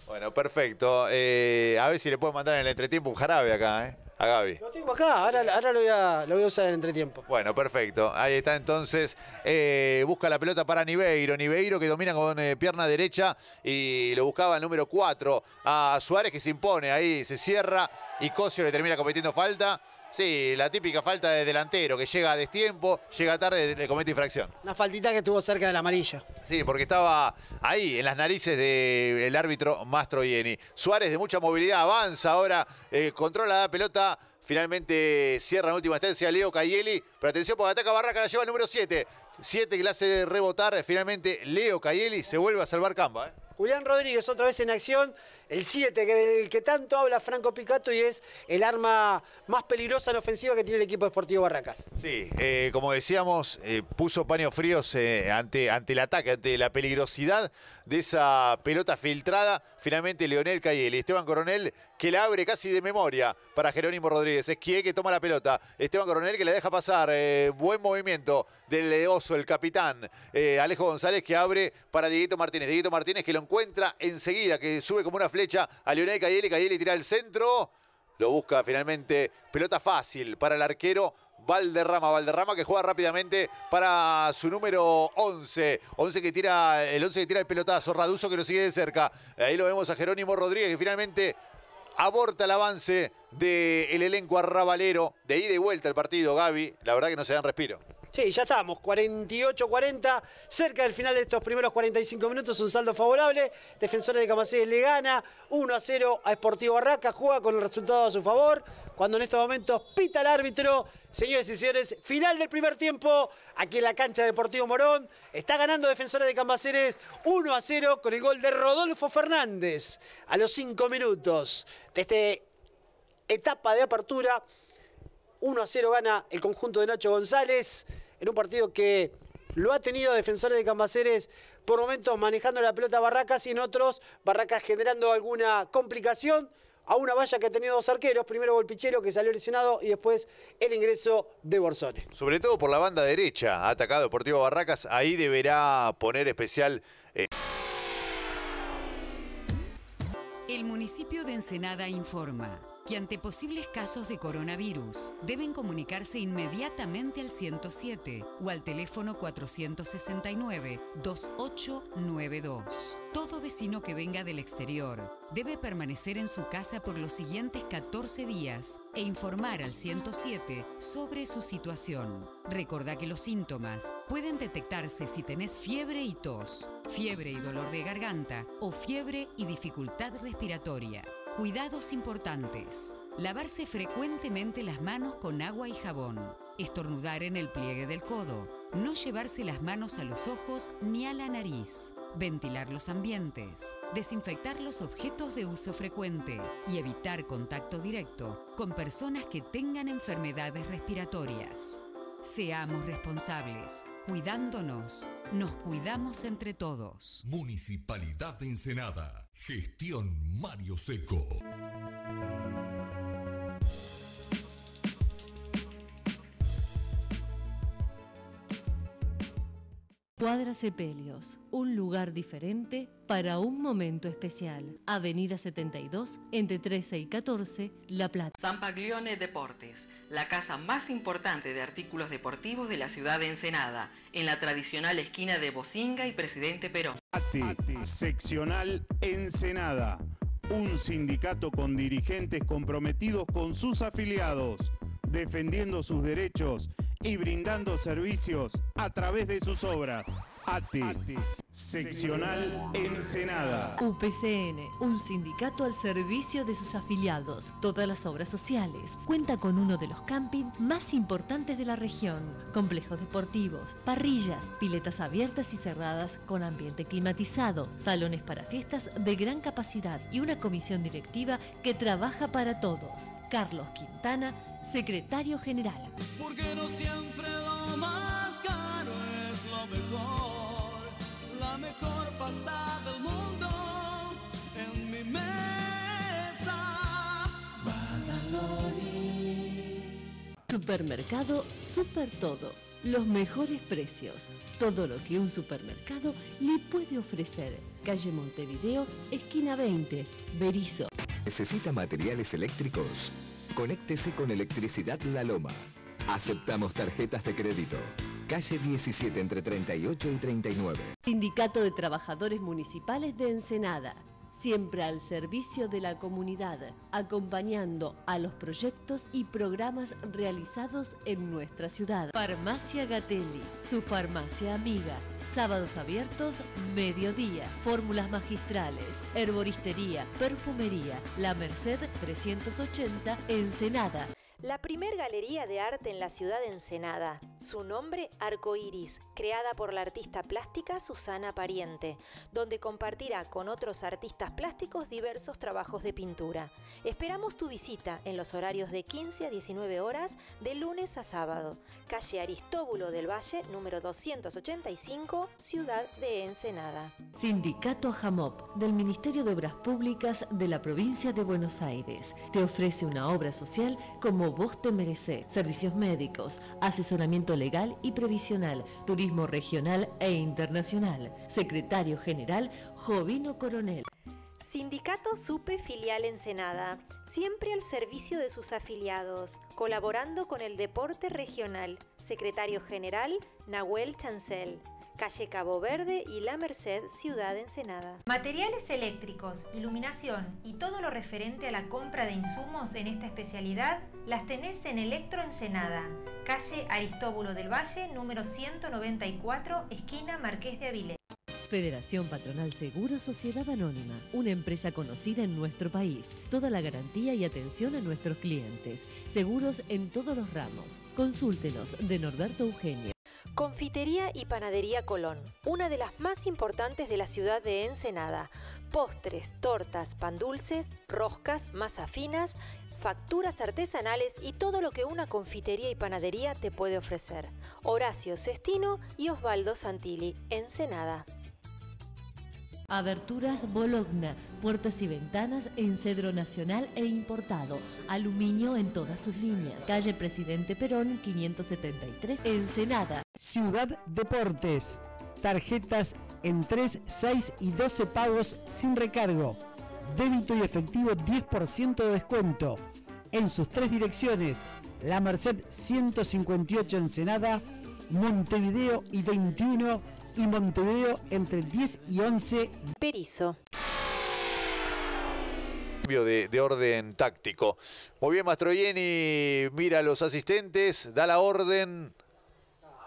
[SPEAKER 2] Bueno, perfecto. Eh, a ver si le puedo mandar en el entretiempo un jarabe acá, ¿eh? a Gaby. Lo
[SPEAKER 1] tengo acá, ahora, lo, voy a, usar en entretiempo. Bueno, perfecto.
[SPEAKER 2] Ahí está entonces. Eh, busca la pelota para Niveiro. Niveiro que domina con eh, pierna derecha y lo buscaba el número 4 a Suárez que se impone ahí, se cierra y Cosio le termina cometiendo falta. Sí, la típica falta de delantero que llega a destiempo, llega tarde, le comete infracción. Una faltita que estuvo cerca de la amarilla. Sí, porque estaba ahí, en las narices del árbitro Mastro Ieni. Suárez de mucha movilidad avanza ahora, eh, controla la pelota. Finalmente cierra en última instancia Leo Cayeli. Pero atención porque ataca Barraca, la lleva el número 7. 7 que de hace rebotar. Eh, finalmente Leo Cayeli se vuelve a salvar Camba. Eh. Julián Rodríguez otra vez en
[SPEAKER 1] acción el 7, que del que tanto habla Franco Picato y es el arma más peligrosa en ofensiva que tiene el equipo deportivo Barracas. Sí,
[SPEAKER 2] eh, como decíamos, eh, puso paños fríos eh, ante, ante el ataque, ante la peligrosidad de esa pelota filtrada. Finalmente Leonel Cayel y Esteban Coronel que la abre casi de memoria para Jerónimo Rodríguez. Es que toma la pelota. Esteban Coronel que la deja pasar. buen movimiento del leoso, el capitán. Alejo González que abre para Dieguito Martínez. Dieguito Martínez que lo encuentra enseguida, que sube como una flecha a Leonel Cayeli. Cayeli tira el centro. Lo busca finalmente. Pelota fácil para el arquero. Valderrama, Valderrama que juega rápidamente para su número 11, 11 que tira, el 11 que tira el pelotazo, Raduzo que lo sigue de cerca, ahí lo vemos a Jerónimo Rodríguez que finalmente aborta el avance del de elenco arrabalero, de ida y vuelta el partido, Gaby, la verdad que no se dan respiro.
[SPEAKER 1] Sí, ya estamos, 48-40, cerca del final de estos primeros 45 minutos, un saldo favorable. Defensores de Cambaceres le gana 1 a 0 a Sportivo Barraca, juega con el resultado a su favor. Cuando en estos momentos pita el árbitro, señores y señores, final del primer tiempo, aquí en la cancha Deportivo Morón. Está ganando Defensores de Cambaceres 1 a 0 con el gol de Rodolfo Fernández a los 5 minutos de esta etapa de apertura. 1 a 0 gana el conjunto de Nacho González en un partido que lo ha tenido defensores de Cambaceres por momentos manejando la pelota Barracas y en otros Barracas generando alguna complicación a una valla que ha tenido dos arqueros, primero Golpichero que salió lesionado y después el ingreso de Borsone.
[SPEAKER 2] Sobre todo por la banda derecha, ha atacado Deportivo Barracas, ahí deberá poner especial... Eh.
[SPEAKER 3] El municipio de Ensenada informa que ante posibles casos de coronavirus deben comunicarse inmediatamente al 107 o al teléfono 469-2892. Todo vecino que venga del exterior debe permanecer en su casa por los siguientes 14 días e informar al 107 sobre su situación. Recordá que los síntomas pueden detectarse si tenés fiebre y tos, fiebre y dolor de garganta o fiebre y dificultad respiratoria. Cuidados importantes. Lavarse frecuentemente las manos con agua y jabón. Estornudar en el pliegue del codo. No llevarse las manos a los ojos ni a la nariz. Ventilar los ambientes. Desinfectar los objetos de uso frecuente. Y evitar contacto directo con personas que tengan enfermedades respiratorias. Seamos responsables cuidándonos, nos cuidamos entre todos.
[SPEAKER 2] Municipalidad de Ensenada. Gestión Mario Seco.
[SPEAKER 4] Cuadra Epelios, un lugar diferente para un momento especial. Avenida 72, entre 13 y 14, La Plata. San Paglione Deportes, la casa más importante de artículos deportivos de la ciudad de Ensenada, en la tradicional esquina de Bocinga y Presidente Perón.
[SPEAKER 2] seccional Ensenada, un sindicato con dirigentes comprometidos con sus afiliados, defendiendo sus derechos y brindando servicios a través de sus obras. ATE, Seccional Ensenada.
[SPEAKER 4] UPCN, un sindicato al servicio de sus afiliados. Todas las obras sociales. Cuenta con uno de los campings más importantes de la región. Complejos deportivos, parrillas, piletas abiertas y cerradas con ambiente climatizado, salones para fiestas de gran capacidad y una comisión directiva que trabaja para todos. Carlos Quintana, secretario general.
[SPEAKER 1] Porque no siempre lo más caro es lo mejor, la mejor pasta del mundo en mi mesa.
[SPEAKER 4] Supermercado Super Todo. Los mejores precios. Todo lo que un supermercado le puede ofrecer. Calle Montevideo, esquina 20, Berizo. ¿Necesita materiales eléctricos? Conéctese con Electricidad La Loma. Aceptamos tarjetas de crédito. Calle 17 entre 38 y 39. Sindicato de Trabajadores Municipales de Ensenada siempre al servicio de la comunidad, acompañando a los proyectos y programas realizados en nuestra ciudad. Farmacia Gatelli, su farmacia amiga. Sábados abiertos, mediodía. Fórmulas magistrales, herboristería, perfumería. La Merced 380, Ensenada
[SPEAKER 5] la primer galería de arte en la ciudad de Ensenada. Su nombre, Arco Iris, creada por la artista plástica Susana Pariente, donde compartirá con otros artistas plásticos diversos trabajos de pintura. Esperamos tu visita en los horarios de 15 a 19 horas de lunes a sábado. Calle Aristóbulo del Valle, número 285, ciudad de Ensenada.
[SPEAKER 4] Sindicato Jamop del Ministerio de Obras Públicas de la provincia de Buenos Aires te ofrece una obra social como vos te Servicios médicos, asesoramiento legal y previsional, turismo regional e internacional. Secretario General Jovino Coronel.
[SPEAKER 5] Sindicato Supe Filial Ensenada, siempre al servicio de sus afiliados, colaborando con el deporte regional. Secretario General Nahuel Chancel calle Cabo Verde y La Merced, Ciudad Ensenada. Materiales eléctricos, iluminación y todo lo referente a la compra de insumos en esta especialidad las tenés en Electro Ensenada, calle Aristóbulo del Valle, número 194, esquina Marqués de Avilés.
[SPEAKER 4] Federación Patronal Seguro Sociedad Anónima, una empresa conocida en nuestro país. Toda la garantía y atención a nuestros clientes. Seguros en todos los ramos. Consúltenos de Norberto Eugenio.
[SPEAKER 5] Confitería y Panadería Colón, una de las más importantes de la ciudad de Ensenada. Postres, tortas, pan dulces, roscas, masa finas, facturas artesanales y todo lo que una confitería y panadería te puede ofrecer. Horacio Cestino y Osvaldo Santilli, Ensenada.
[SPEAKER 4] Aberturas Bologna puertas y ventanas en cedro nacional e importado, aluminio en todas sus líneas. Calle Presidente Perón 573, Ensenada. Ciudad
[SPEAKER 1] Deportes. Tarjetas en 3, 6 y 12 pagos sin recargo. Débito y efectivo 10% de descuento. En sus tres direcciones, La Merced 158 Ensenada, Montevideo y 21 y Montevideo entre 10 y 11. Perizo
[SPEAKER 2] de, orden táctico. Muy bien, Yeni mira a los asistentes, da la orden.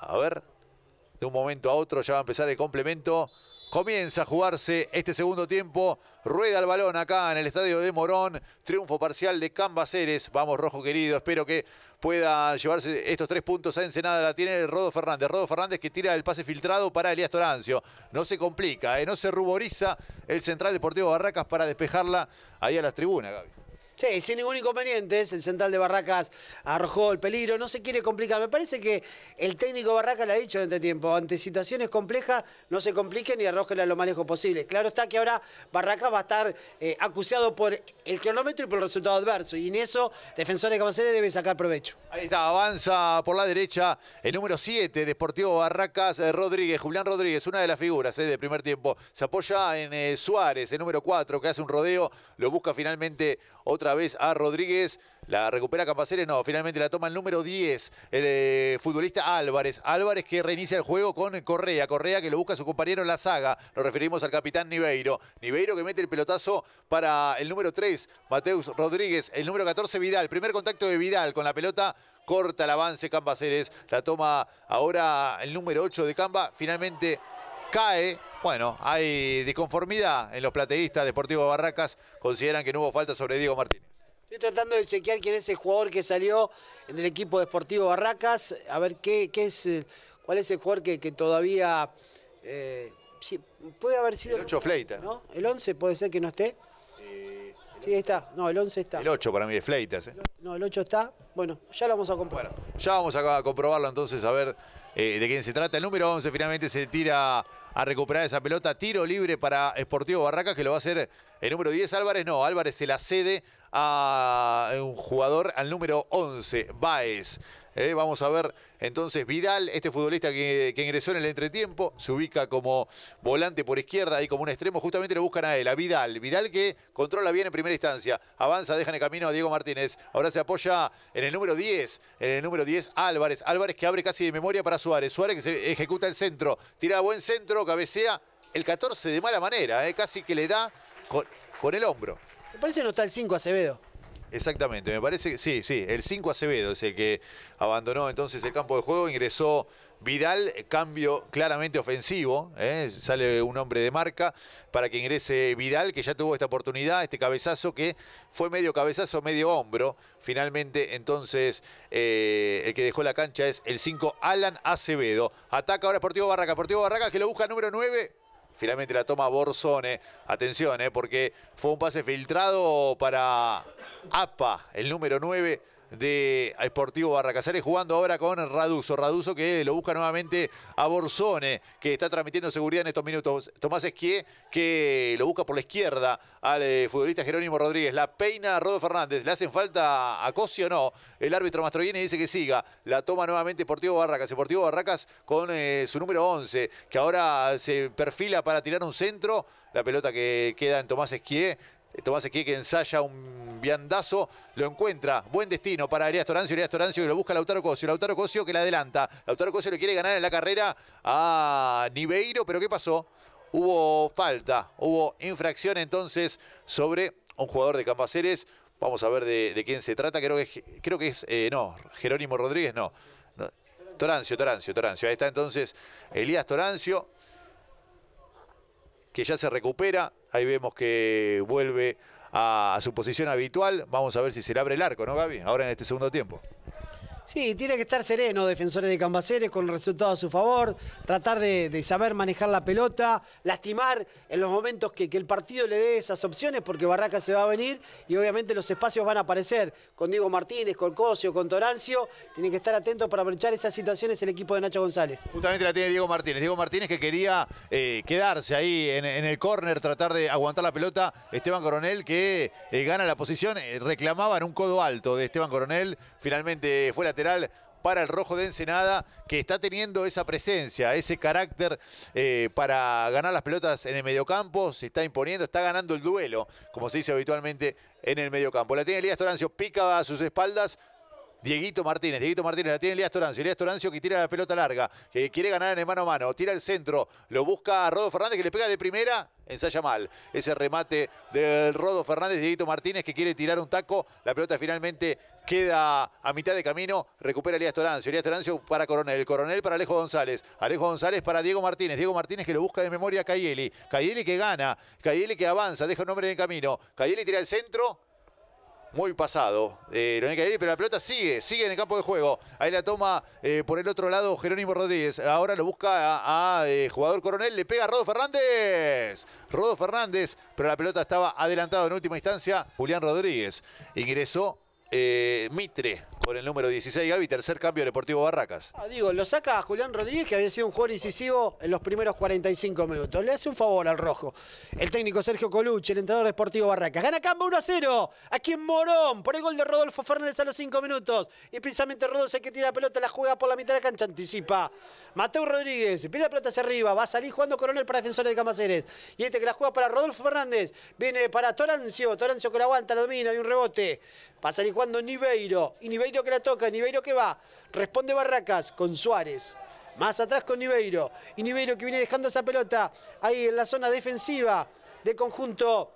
[SPEAKER 2] A ver, de un momento a otro ya va a empezar el complemento. Comienza a jugarse este segundo tiempo. Rueda el balón acá en el estadio de Morón. Triunfo parcial de Cambaceres. Vamos, rojo querido. Espero que pueda llevarse estos tres puntos a Ensenada. La tiene Rodo Fernández. Rodo Fernández que tira el pase filtrado para Elías Torancio. No se complica, eh, no se ruboriza el central deportivo Barracas para
[SPEAKER 1] despejarla ahí a las tribunas, Gaby. Sí, sin ningún inconveniente, el central de Barracas arrojó el peligro, no se quiere complicar. Me parece que el técnico Barracas le ha dicho en este tiempo, ante situaciones complejas no se compliquen y a lo más lejos posible. Claro está que ahora Barracas va a estar eh, acusado por el cronómetro y por el resultado adverso, y en eso Defensores de deben debe sacar
[SPEAKER 2] provecho. Ahí está, avanza por la derecha el número 7 de Barracas, eh, Rodríguez, Julián Rodríguez, una de las figuras eh, de primer tiempo. Se apoya en eh, Suárez, el número 4, que hace un rodeo, lo busca finalmente otra vez a Rodríguez. La recupera Campaceres, no, finalmente la toma el número 10, el eh, futbolista Álvarez. Álvarez que reinicia el juego con Correa. Correa que lo busca su compañero en la saga. Nos referimos al capitán Niveiro. Niveiro que mete el pelotazo para el número 3, Mateus Rodríguez. El número 14, Vidal. Primer contacto de Vidal con la pelota corta el avance Campaceres la toma ahora el número 8 de Camba, finalmente cae bueno, hay disconformidad en los plateístas Deportivo Barracas, consideran que no hubo falta sobre Diego Martínez.
[SPEAKER 1] Estoy tratando de chequear quién es el jugador que salió en el equipo Deportivo Barracas, a ver qué, es, cuál es el jugador que, todavía eh, puede haber sido... El 8 Fleitas. El 11 puede ser que no esté. Eh, sí, está. No, el 11 está. El
[SPEAKER 2] 8 para mí es Fleitas. ¿eh?
[SPEAKER 1] No, el 8 está. Bueno, ya lo vamos a comprobar.
[SPEAKER 2] Bueno, ya vamos a comprobarlo entonces a ver de quién se trata. El número 11 finalmente se tira a recuperar esa pelota. Tiro libre para Sportivo Barracas, que lo va a hacer el número 10 Álvarez. No, Álvarez se la cede a un jugador, al número 11, Baez. ¿eh? vamos a ver entonces Vidal, este futbolista que, ingresó en el entretiempo, se ubica como volante por izquierda, ahí como un extremo, justamente lo buscan a él, a Vidal. Vidal que controla bien en primera instancia, avanza, deja en el camino a Diego Martínez. Ahora se apoya en el número 10, en el número 10 Álvarez. Álvarez que abre casi de memoria para Suárez. Suárez que ejecuta el centro, tira buen centro, cabecea el 14 de mala manera, ¿eh? casi que le da con, el hombro. Me parece no está el 5 Acevedo. Exactamente, me parece que sí, sí, el 5 Acevedo es el que abandonó entonces el campo de juego, ingresó Vidal, cambio claramente ofensivo, ¿eh? sale un hombre de marca para que ingrese Vidal, que ya tuvo esta oportunidad, este cabezazo que fue medio cabezazo, medio hombro. Finalmente, entonces, eh, el que dejó la cancha es el 5 Alan Acevedo. Ataca ahora Sportivo Barraca, Sportivo Barraca que lo busca número 9. Finalmente la toma Borsone. Atención, eh, porque fue un pase filtrado para APA, el número 9 de barracas Barracasares jugando ahora con raduso raduso que lo busca nuevamente a Borsone, que está transmitiendo seguridad en estos minutos. Tomás Esquié, que lo busca por la izquierda al eh, futbolista Jerónimo Rodríguez. La peina a Rodo Fernández. ¿Le hacen falta a Cosi o no? El árbitro y dice que siga. La toma nuevamente Sportivo Barracas. Esportivo Barracas con eh, su número 11, que ahora se perfila para tirar un centro. La pelota que queda en Tomás Esquié Tomás que ensaya un viandazo, lo encuentra, buen destino para Elías Torancio, Arias Torancio que lo busca Lautaro Cosio, Lautaro Cosio que la adelanta, Lautaro Cosio le quiere ganar en la carrera a Niveiro, pero ¿qué pasó? Hubo falta, hubo infracción entonces sobre un jugador de Campaceres, vamos a ver de, quién se trata, creo que, creo que es, eh, no, Jerónimo Rodríguez, no. Torancio, Torancio, Torancio, ahí está entonces Elías Torancio, que ya se recupera. Ahí vemos que vuelve a, su posición habitual. Vamos a ver si se le abre el arco, ¿no, Gaby? Ahora en este segundo tiempo.
[SPEAKER 1] Sí, tiene que estar sereno, defensores de Cambaceres, con el resultado a su favor, tratar de, saber manejar la pelota, lastimar en los momentos que, el partido le dé esas opciones, porque Barraca se va a venir y obviamente los espacios van a aparecer con Diego Martínez, con Cosio, con Torancio. Tiene que estar atento para aprovechar esas situaciones el equipo de Nacho González.
[SPEAKER 2] Justamente la tiene Diego Martínez. Diego Martínez que quería eh, quedarse ahí en, el córner, tratar de aguantar la pelota. Esteban Coronel que eh, gana la posición, eh, reclamaba en un codo alto de Esteban Coronel. Finalmente fue la para el rojo de Ensenada, que está teniendo esa presencia, ese carácter eh, para ganar las pelotas en el mediocampo, se está imponiendo, está ganando el duelo, como se dice habitualmente en el mediocampo. La tiene Elías Torancio, pica a sus espaldas. Dieguito Martínez, Dieguito Martínez, la tiene Elías Torancio, Elías Torancio que tira la pelota larga, que quiere ganar en el mano a mano, tira el centro, lo busca a Rodo Fernández que le pega de primera, ensaya mal. Ese remate del Rodo Fernández, Dieguito Martínez que quiere tirar un taco. La pelota finalmente queda a mitad de camino, recupera Elías Torancio, Elías Torancio para Coronel, Coronel para Alejo González, Alejo González para Diego Martínez, Diego Martínez que lo busca de memoria a Cayeli, Cayeli que gana, Cayeli que avanza, deja un hombre en el camino, Cayeli tira el centro, muy pasado. Eh, pero la pelota sigue, sigue en el campo de juego. Ahí la toma eh, por el otro lado Jerónimo Rodríguez. Ahora lo busca a, eh, jugador coronel. Le pega a Rodo Fernández. Rodo Fernández, pero la pelota estaba adelantada en última instancia. Julián Rodríguez ingresó eh, Mitre, con el número 16 Gaby, tercer cambio de Deportivo Barracas.
[SPEAKER 1] Ah, digo, lo saca Julián Rodríguez, que había sido un jugador incisivo en los primeros 45 minutos. Le hace un favor al rojo. El técnico Sergio Coluche, el entrenador de Deportivo Barracas. Gana Camba 1 a 0. Aquí en Morón, por el gol de Rodolfo Fernández a los 5 minutos. Y precisamente Rodolfo que tira la pelota, la juega por la mitad de la cancha, anticipa. Mateo Rodríguez, viene la pelota hacia arriba, va a salir jugando Coronel para defensores de Camaceres. Y este que la juega para Rodolfo Fernández, viene para Torancio, Torancio que la aguanta, la domina, y un rebote. Va a salir jugando Niveiro. Y Niveiro que la toca, Niveiro que va, responde Barracas con Suárez. Más atrás con Niveiro. Y Niveiro que viene dejando esa pelota ahí en la zona defensiva de conjunto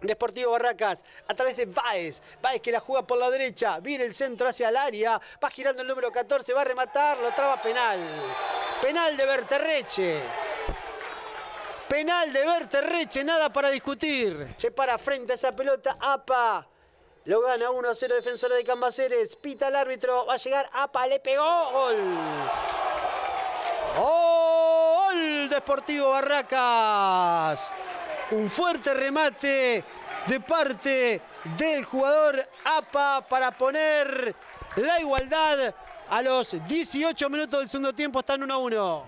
[SPEAKER 1] Deportivo Barracas a través de Baez. Baez que la juega por la derecha. Viene el centro hacia el área. Va girando el número 14. Va a rematar. Lo traba penal. Penal de Berterreche. Penal de Berterreche. Nada para discutir. Se para frente a esa pelota. APA. Lo gana 1 a 0 Defensora de Cambaceres. Pita el árbitro. Va a llegar. Apa, le pegó. Gol. Gol Deportivo Barracas. Un fuerte remate de parte del jugador APA para poner la igualdad a los 18 minutos del segundo tiempo. Están 1 a 1.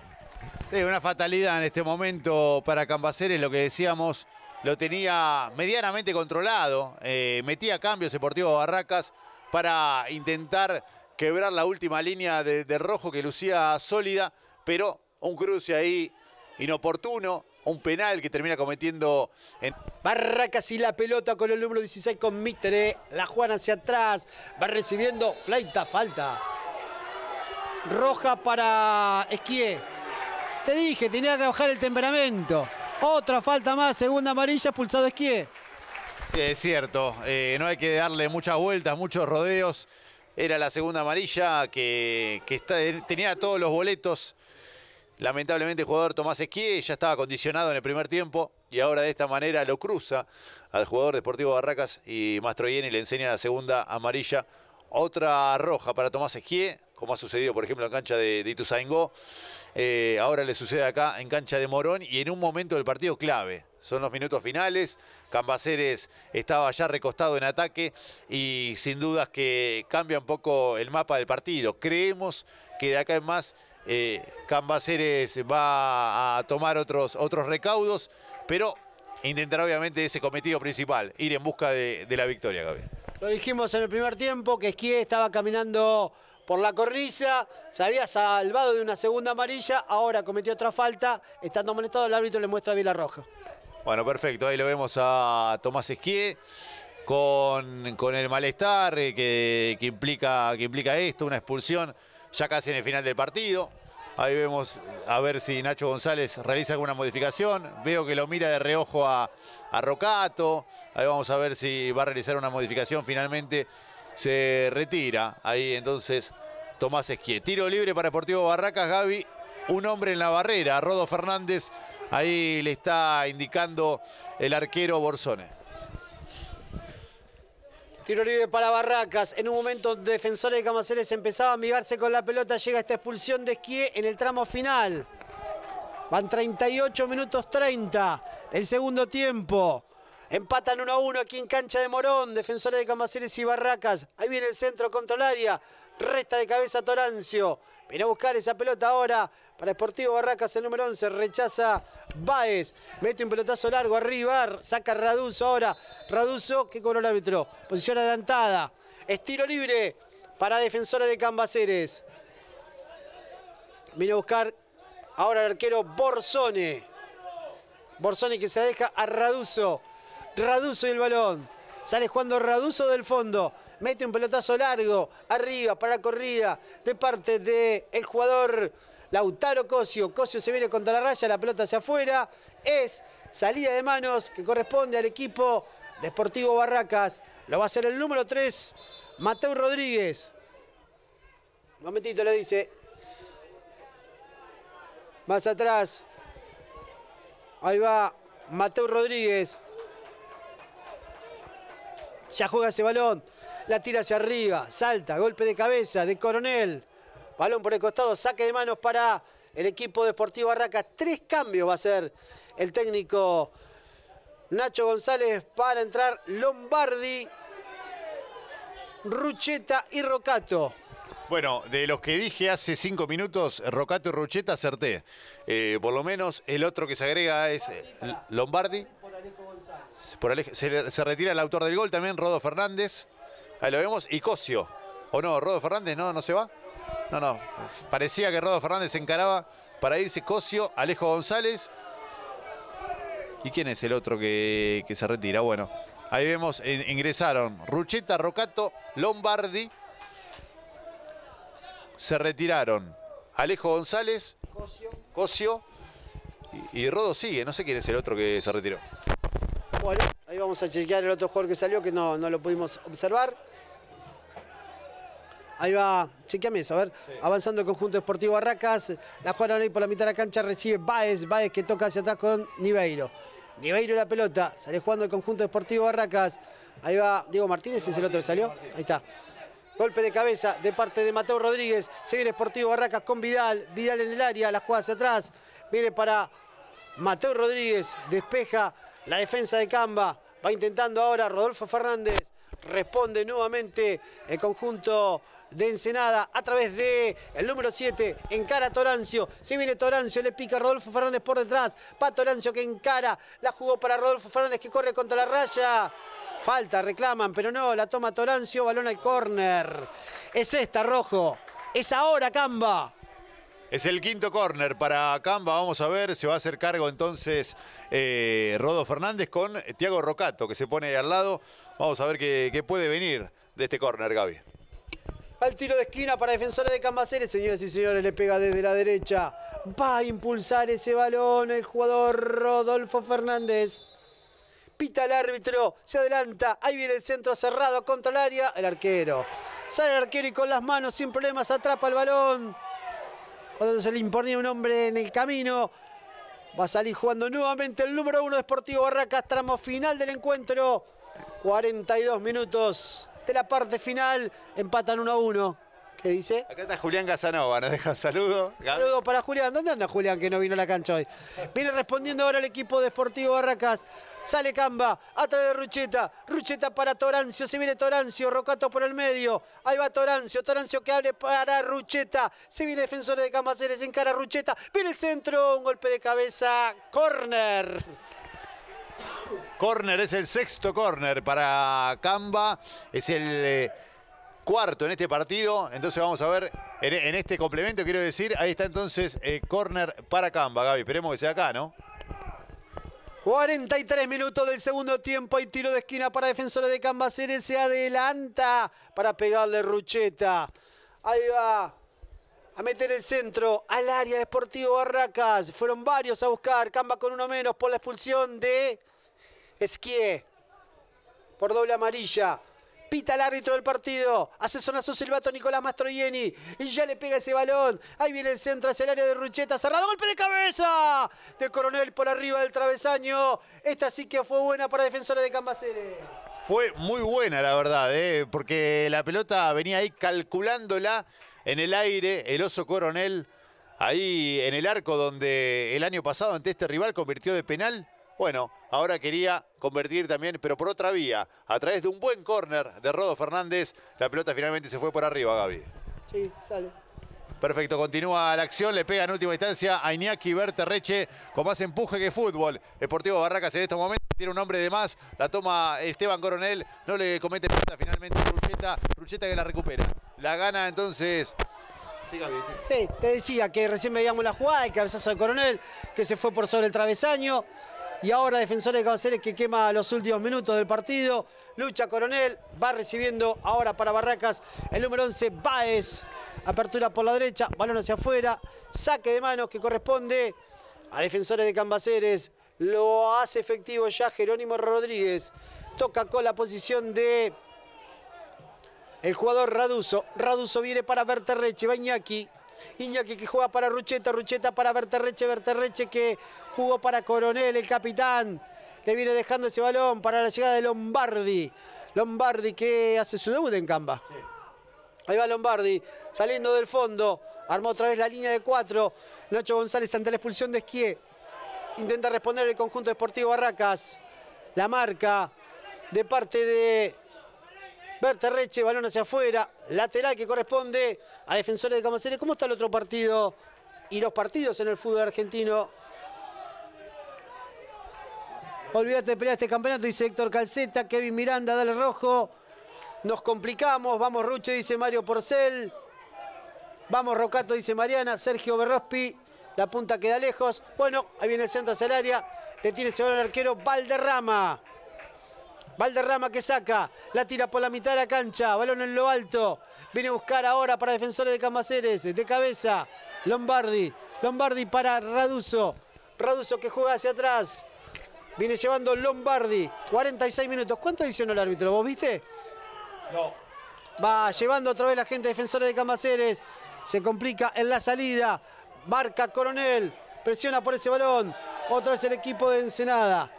[SPEAKER 1] Sí, una
[SPEAKER 2] fatalidad en este momento para Cambaceres, lo que decíamos lo tenía medianamente controlado. Eh, metía cambios Deportivo Barracas para intentar quebrar la última línea de, rojo que lucía sólida, pero un cruce ahí
[SPEAKER 1] inoportuno, un penal que termina cometiendo... Barracas y la pelota con el número 16 con Mitre, la Juana hacia atrás, va recibiendo flaita, falta. Roja para Esquie. Te dije, tenía que bajar el temperamento. Otra falta más, segunda amarilla, pulsado Esquié.
[SPEAKER 2] Sí, es cierto. Eh, no hay que darle muchas vueltas, muchos rodeos. Era la segunda amarilla que, tenía todos los boletos. Lamentablemente el jugador Tomás esquí ya estaba condicionado en el primer tiempo y ahora de esta manera lo cruza al jugador Deportivo Barracas y Mastroyeni le enseña la segunda amarilla otra roja para Tomás Esquie, como ha sucedido, por ejemplo, en cancha de, de Ituzaingó. Eh, ahora le sucede acá en cancha de Morón y en un momento del partido clave. Son los minutos finales. Cambaceres estaba ya recostado en ataque y sin dudas que cambia un poco el mapa del partido. Creemos que de acá en más eh, Cambaceres va a tomar otros, otros recaudos, pero intentará obviamente ese cometido principal, ir en busca de, la victoria, Gabriel.
[SPEAKER 1] Lo dijimos en el primer tiempo que Esquie estaba caminando por la cornisa, se había salvado de una segunda amarilla, ahora cometió otra falta, estando molestado el árbitro le muestra a Vila roja.
[SPEAKER 2] Bueno, perfecto, ahí lo vemos a Tomás Esquie con, con el malestar eh, que, implica, que implica esto, una expulsión ya casi en el final del partido. Ahí vemos a ver si Nacho González realiza alguna modificación. Veo que lo mira de reojo a, Rocato. Ahí vamos a ver si va a realizar una modificación. Finalmente se retira. Ahí entonces Tomás Esquiet. Tiro libre para Deportivo Barracas. Gaby, un hombre en la barrera. Rodo Fernández. Ahí le está indicando el arquero Borsone.
[SPEAKER 1] Tiro libre para Barracas. En un momento, defensores de Camaceres empezaba a amigarse con la pelota. Llega esta expulsión de esquí en el tramo final. Van 38 minutos 30 el segundo tiempo. Empatan 1 a 1 aquí en cancha de Morón. Defensores de Camaceres y Barracas. Ahí viene el centro contra el área. Resta de cabeza Torancio. Viene a buscar esa pelota ahora para Sportivo Barracas, el número 11, rechaza Baez. Mete un pelotazo largo arriba, saca Raduzo ahora. Raduzo, que cobró el árbitro? Posición adelantada. estilo libre para defensora de Cambaceres. Viene a buscar ahora el arquero Borsone. Borsone que se deja a Raduzo. Raduzo y el balón. Sale jugando Raduzo del fondo. Mete un pelotazo largo arriba para corrida de parte del jugador Lautaro Cosio. Cosio se viene contra la raya, la pelota hacia afuera. Es salida de manos que corresponde al equipo Deportivo Barracas. Lo va a hacer el número 3, Mateo Rodríguez. Un momentito le dice. Más atrás. Ahí va Mateo Rodríguez. Ya juega ese balón. La tira hacia arriba. Salta. Golpe de cabeza de Coronel. Balón por el costado, saque de manos para el equipo deportivo Arraca. Tres cambios va a ser el técnico Nacho González para entrar Lombardi, Rucheta y Rocato.
[SPEAKER 2] Bueno, de los que dije hace cinco minutos, Rocato y Rucheta acerté. Eh, por lo menos el otro que se agrega es eh, Lombardi. Por Alejo González. se, retira el autor del gol también, Rodo Fernández. Ahí lo vemos. Y Cosio. ¿O no? ¿Rodo Fernández no, no se va? No, no, parecía que Rodo Fernández se encaraba para irse Cosio, Alejo González. ¿Y quién es el otro que, se retira? Bueno, ahí vemos, ingresaron Rucheta, Rocato, Lombardi. Se retiraron Alejo González, Cosio y, y Rodo sigue. No sé quién es el otro que se retiró.
[SPEAKER 1] Bueno, ahí vamos a chequear el otro jugador que salió que no, no lo pudimos observar. Ahí va, chequeame eso, a ver, avanzando el conjunto deportivo Barracas, la jugaron ahí por la mitad de la cancha, recibe Baez, Baez que toca hacia atrás con Niveiro. Niveiro la pelota, sale jugando el conjunto deportivo Barracas, ahí va Diego Martínez, es el otro que salió, ahí está. Golpe de cabeza de parte de Mateo Rodríguez, se viene Sportivo Barracas con Vidal, Vidal en el área, la juega hacia atrás, viene para Mateo Rodríguez, despeja la defensa de Camba, va intentando ahora Rodolfo Fernández, responde nuevamente el conjunto de Ensenada a través de el número 7, encara Torancio, se viene Torancio, le pica Rodolfo Fernández por detrás, para Torancio que encara, la jugó para Rodolfo Fernández que corre contra la raya. Falta, reclaman, pero no, la toma Torancio, balón al córner. Es esta, Rojo. Es ahora, Camba.
[SPEAKER 2] Es el quinto córner para Camba, vamos a ver, se va a hacer cargo entonces Rodolfo eh, Rodo Fernández con Tiago Rocato, que se pone al lado. Vamos a ver qué, qué puede venir de este córner, Gaby
[SPEAKER 1] al tiro de esquina para defensores de Cambaceres. Señoras y señores, le pega desde la derecha. Va a impulsar ese balón el jugador Rodolfo Fernández. Pita el árbitro, se adelanta. Ahí viene el centro cerrado contra el área. El arquero. Sale el arquero y con las manos sin problemas atrapa el balón. Cuando se le imponía un hombre en el camino. Va a salir jugando nuevamente el número uno de Sportivo Barracas. Tramo final del encuentro. 42 minutos de la parte final. Empatan uno a uno. ¿Qué dice? Acá está
[SPEAKER 2] Julián Casanova, nos deja un saludo.
[SPEAKER 1] Saludo para Julián. ¿Dónde anda Julián que no vino a la cancha hoy? Viene respondiendo ahora el equipo de deportivo Barracas. Sale Camba, atrás de Rucheta. Rucheta para Torancio. Se viene Torancio. Rocato por el medio. Ahí va Torancio. Torancio que abre para Rucheta. Se viene defensor de cara a Rucheta. Viene el centro. Un golpe de cabeza. Corner.
[SPEAKER 2] Corner es el sexto corner para Camba. Es el eh, cuarto en este partido. Entonces vamos a ver en, este complemento, quiero decir. Ahí está entonces eh, corner para Camba, Gaby. Esperemos que sea acá, ¿no?
[SPEAKER 1] 43 minutos del segundo tiempo Hay tiro de esquina para defensores de Ceres Se adelanta para pegarle Rucheta. Ahí va. A meter el centro al área Deportivo Barracas. Fueron varios a buscar. Camba con uno menos por la expulsión de Esquíe por doble amarilla. Pita el árbitro del partido. Hace sonazo su silbato Nicolás Mastroieni. Y ya le pega ese balón. Ahí viene el centro hacia el área de Rucheta. Cerrado. Golpe de cabeza de Coronel por arriba del travesaño. Esta sí que fue buena para defensores de Cambaceres.
[SPEAKER 2] Fue muy buena, la verdad, ¿eh? porque la pelota venía ahí calculándola en el aire. El oso Coronel ahí en el arco donde el año pasado ante este rival convirtió de penal. Bueno, ahora quería convertir también, pero por otra vía, a través de un buen córner de Rodo Fernández, la pelota finalmente se fue por arriba, Gaby. Sí, sale. Perfecto, continúa la acción, le pega en última instancia a Iñaki Berterreche con más empuje que fútbol. Deportivo Barracas en estos momentos tiene un hombre de más, la toma Esteban Coronel, no le comete falta finalmente Rucheta, Rucheta que la recupera. La gana entonces sí,
[SPEAKER 1] te decía que recién veíamos la jugada, el cabezazo de Coronel, que se fue por sobre el travesaño. Y ahora Defensores de Cambaceres que quema los últimos minutos del partido. Lucha Coronel, va recibiendo ahora para Barracas el número 11, Baez. Apertura por la derecha, balón hacia afuera, saque de manos que corresponde a Defensores de Cambaceres. Lo hace efectivo ya Jerónimo Rodríguez. Toca con la posición de el jugador Raduso. Raduso viene para Berterreche, Bañaki. Iñaki que juega para Rucheta, Rucheta para Berterreche, Berterreche que jugó para Coronel, el capitán. Le viene dejando ese balón para la llegada de Lombardi. Lombardi que hace su debut en Camba. Ahí va Lombardi, saliendo del fondo. Armó otra vez la línea de cuatro. Nacho González ante la expulsión de Esquie Intenta responder el conjunto deportivo Barracas. La marca de parte de Reche, balón hacia afuera, lateral que corresponde a defensores de Camaceres. ¿Cómo está el otro partido y los partidos en el fútbol argentino? Olvídate de pelear este campeonato, dice Héctor Calceta, Kevin Miranda, dale rojo. Nos complicamos, vamos Ruche, dice Mario Porcel. Vamos Rocato, dice Mariana, Sergio Berrospi, la punta queda lejos. Bueno, ahí viene el centro hacia el área, detiene ese balón el arquero Valderrama. Valderrama que saca, la tira por la mitad de la cancha, balón en lo alto, viene a buscar ahora para defensores de Camaceres. de cabeza, Lombardi, Lombardi para Raduso, Raduso que juega hacia atrás, viene llevando Lombardi, 46 minutos, ¿cuánto adicionó el árbitro? ¿Vos viste? No. Va llevando otra vez la gente defensores de Camaceres. se complica en la salida, marca Coronel, presiona por ese balón, otra vez el equipo de Ensenada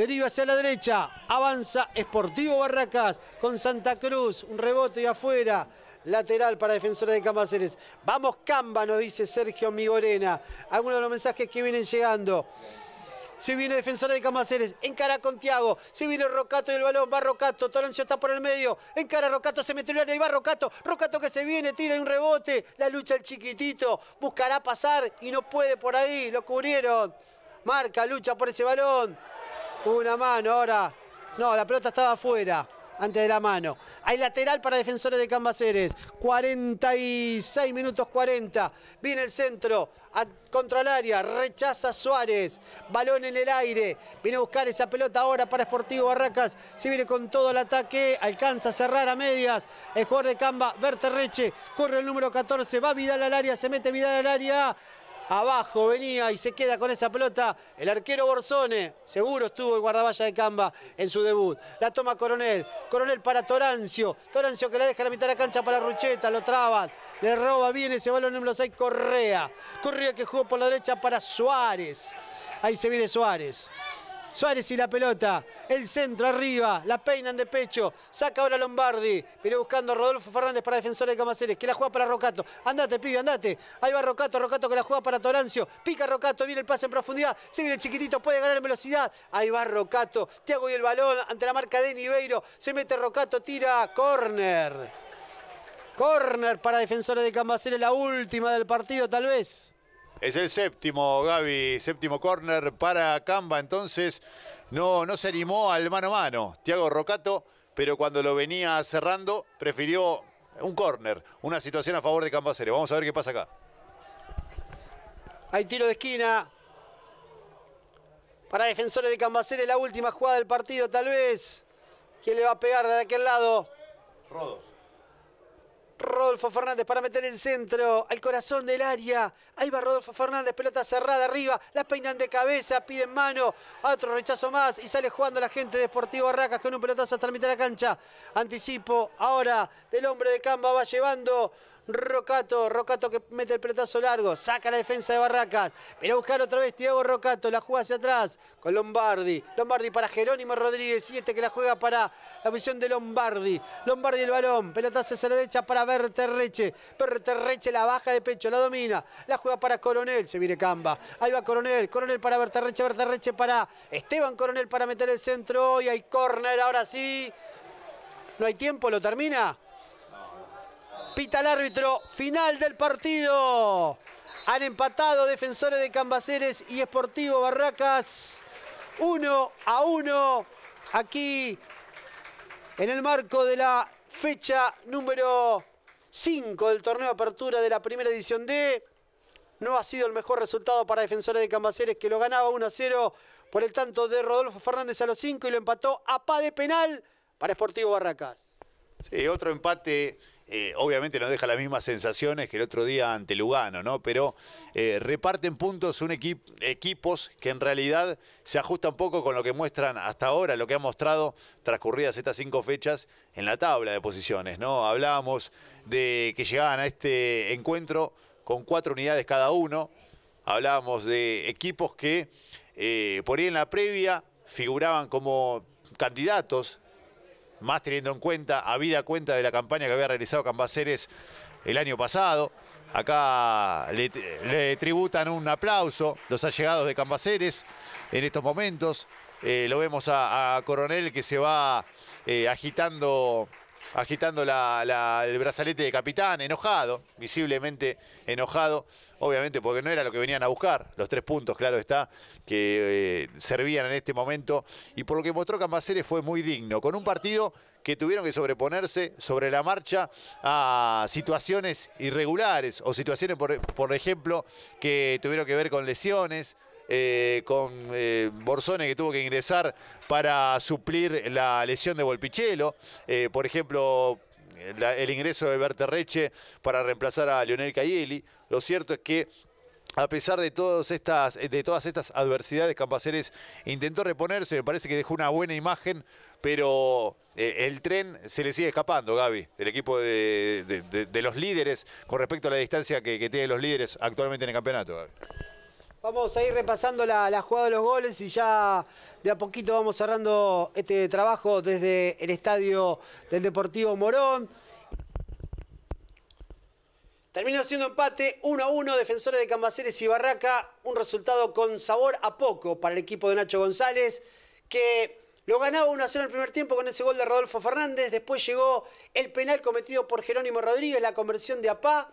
[SPEAKER 1] deriva hacia la derecha, avanza Esportivo Barracas con Santa Cruz, un rebote y afuera. Lateral para defensores de Cambaceres. Vamos Camba, nos dice Sergio Migorena. Algunos de los mensajes que vienen llegando. Se viene defensora de Camaceres. Encara con Tiago. Se viene Rocato y el balón. Va Rocato. Torancio está por el medio. Encara Rocato. Se mete el área y va Rocato. Rocato que se viene. Tira y un rebote. La lucha el chiquitito. Buscará pasar y no puede por ahí. Lo cubrieron. Marca, lucha por ese balón una mano ahora. No, la pelota estaba afuera. Antes de la mano. Hay lateral para defensores de Cambaceres. 46 minutos 40. Viene el centro. contra el área. Rechaza Suárez. Balón en el aire. Viene a buscar esa pelota ahora para Sportivo Barracas. Se viene con todo el ataque. Alcanza a cerrar a medias. El jugador de Camba, Verterreche, Corre el número 14. Va Vidal al área. Se mete Vidal al área abajo venía y se queda con esa pelota el arquero Borsone, seguro estuvo el guardaballa de Camba en su debut. La toma Coronel, Coronel para Torancio, Torancio que la deja a la mitad de la cancha para Rucheta, lo traban, le roba bien ese balón número 6 Correa, Correa que jugó por la derecha para Suárez, ahí se viene Suárez. Suárez y la pelota. El centro arriba. La peinan de pecho. Saca ahora Lombardi. Viene buscando Rodolfo Fernández para defensor de Camaceres. Que la juega para Rocato. Andate, pibe, andate. Ahí va Rocato. Rocato que la juega para Torancio. Pica Rocato. Viene el pase en profundidad. Se viene chiquitito. Puede ganar en velocidad. Ahí va Rocato. Tiago y el balón ante la marca de Niveiro. Se mete Rocato. Tira. Corner. Corner para defensores de Camaceres. La última del partido, tal vez. Es el séptimo,
[SPEAKER 2] Gaby, séptimo corner para Camba. Entonces, no, no se animó al mano a mano. Tiago Rocato, pero cuando lo venía cerrando, prefirió un corner, Una situación a favor de Cambacero. Vamos a ver qué pasa acá.
[SPEAKER 1] Hay tiro de esquina. Para defensores de Cambacere, la última jugada del partido, tal vez. ¿Quién le va a pegar de aquel lado? Rodos. Rodolfo Fernández para meter el centro al corazón del área. Ahí va Rodolfo Fernández, pelota cerrada arriba, la peinan de cabeza, piden mano, otro rechazo más y sale jugando la gente de Sportivo Barracas con un pelotazo hasta la mitad de la cancha. Anticipo ahora del hombre de Camba va llevando Rocato, Rocato que mete el pelotazo largo, saca la defensa de Barracas, pero a buscar otra vez Tiago Rocato, la juega hacia atrás con Lombardi, Lombardi para Jerónimo Rodríguez y que la juega para la visión de Lombardi, Lombardi el balón, pelotazo hacia la derecha para Berterreche, Berterreche la baja de pecho, la domina, la juega para Coronel, se viene Camba, ahí va Coronel, Coronel para Berterreche, Berterreche para Esteban Coronel para meter el centro y hay córner, ahora sí, no hay tiempo, lo termina. Pita el árbitro, final del partido. Han empatado defensores de Cambaceres y Esportivo Barracas. Uno a uno aquí en el marco de la fecha número 5 del torneo apertura de la primera edición D. No ha sido el mejor resultado para defensores de Cambaceres que lo ganaba 1 a 0 por el tanto de Rodolfo Fernández a los 5 y lo empató a pa de penal para Esportivo Barracas.
[SPEAKER 2] Sí, otro empate eh, obviamente no deja las mismas sensaciones que el otro día ante Lugano, ¿no? Pero eh, reparten puntos un equipos que en realidad se ajustan poco con lo que muestran hasta ahora, lo que han mostrado transcurridas estas cinco fechas en la tabla de posiciones, ¿no? Hablábamos de que llegaban a este encuentro con cuatro unidades cada uno, hablábamos de equipos que eh, por ahí en la previa figuraban como candidatos más teniendo en cuenta, a vida cuenta de la campaña que había realizado Cambaceres el año pasado. Acá le, tributan un aplauso los allegados de Cambaceres en estos momentos. Eh, lo vemos a, Coronel que se va eh, agitando agitando el brazalete de capitán, enojado, visiblemente enojado, obviamente porque no era lo que venían a buscar, los tres puntos, claro está, que eh, servían en este momento, y por lo que mostró Cambaceres fue muy digno, con un partido que tuvieron que sobreponerse sobre la marcha a situaciones irregulares o situaciones, por ejemplo, que tuvieron que ver con lesiones, eh, con eh, Borsone que tuvo que ingresar para suplir la lesión de Volpichelo. Eh, por ejemplo, el ingreso de Berterreche para reemplazar a Lionel Cayeli. Lo cierto es que a pesar de, todas estas, de todas estas adversidades, Campaceres intentó reponerse, me parece que dejó una buena imagen, pero el tren se le sigue escapando, Gaby, del equipo de, los líderes con respecto a la distancia que, que tienen los líderes actualmente en el campeonato. Gaby.
[SPEAKER 1] Vamos a ir repasando la, jugada de los goles y ya de a poquito vamos cerrando este trabajo desde el estadio del Deportivo Morón. Terminó siendo empate 1 a 1, defensores de Cambaceres y Barraca, un resultado con sabor a poco para el equipo de Nacho González, que lo ganaba 1 a 0 en el primer tiempo con ese gol de Rodolfo Fernández, después llegó el penal cometido por Jerónimo Rodríguez, la conversión de APA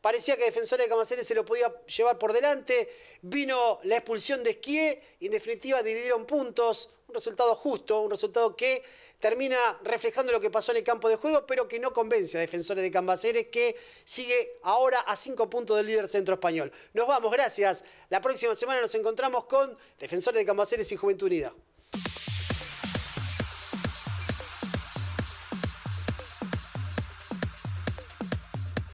[SPEAKER 1] parecía que Defensores de Camaceres se lo podía llevar por delante, vino la expulsión de Esquie y en definitiva dividieron puntos, un resultado justo, un resultado que termina reflejando lo que pasó en el campo de juego, pero que no convence a Defensores de Cambaceres, que sigue ahora a cinco puntos del líder centro español. Nos vamos, gracias. La próxima semana nos encontramos con Defensores de Cambaceres y Juventud Unida.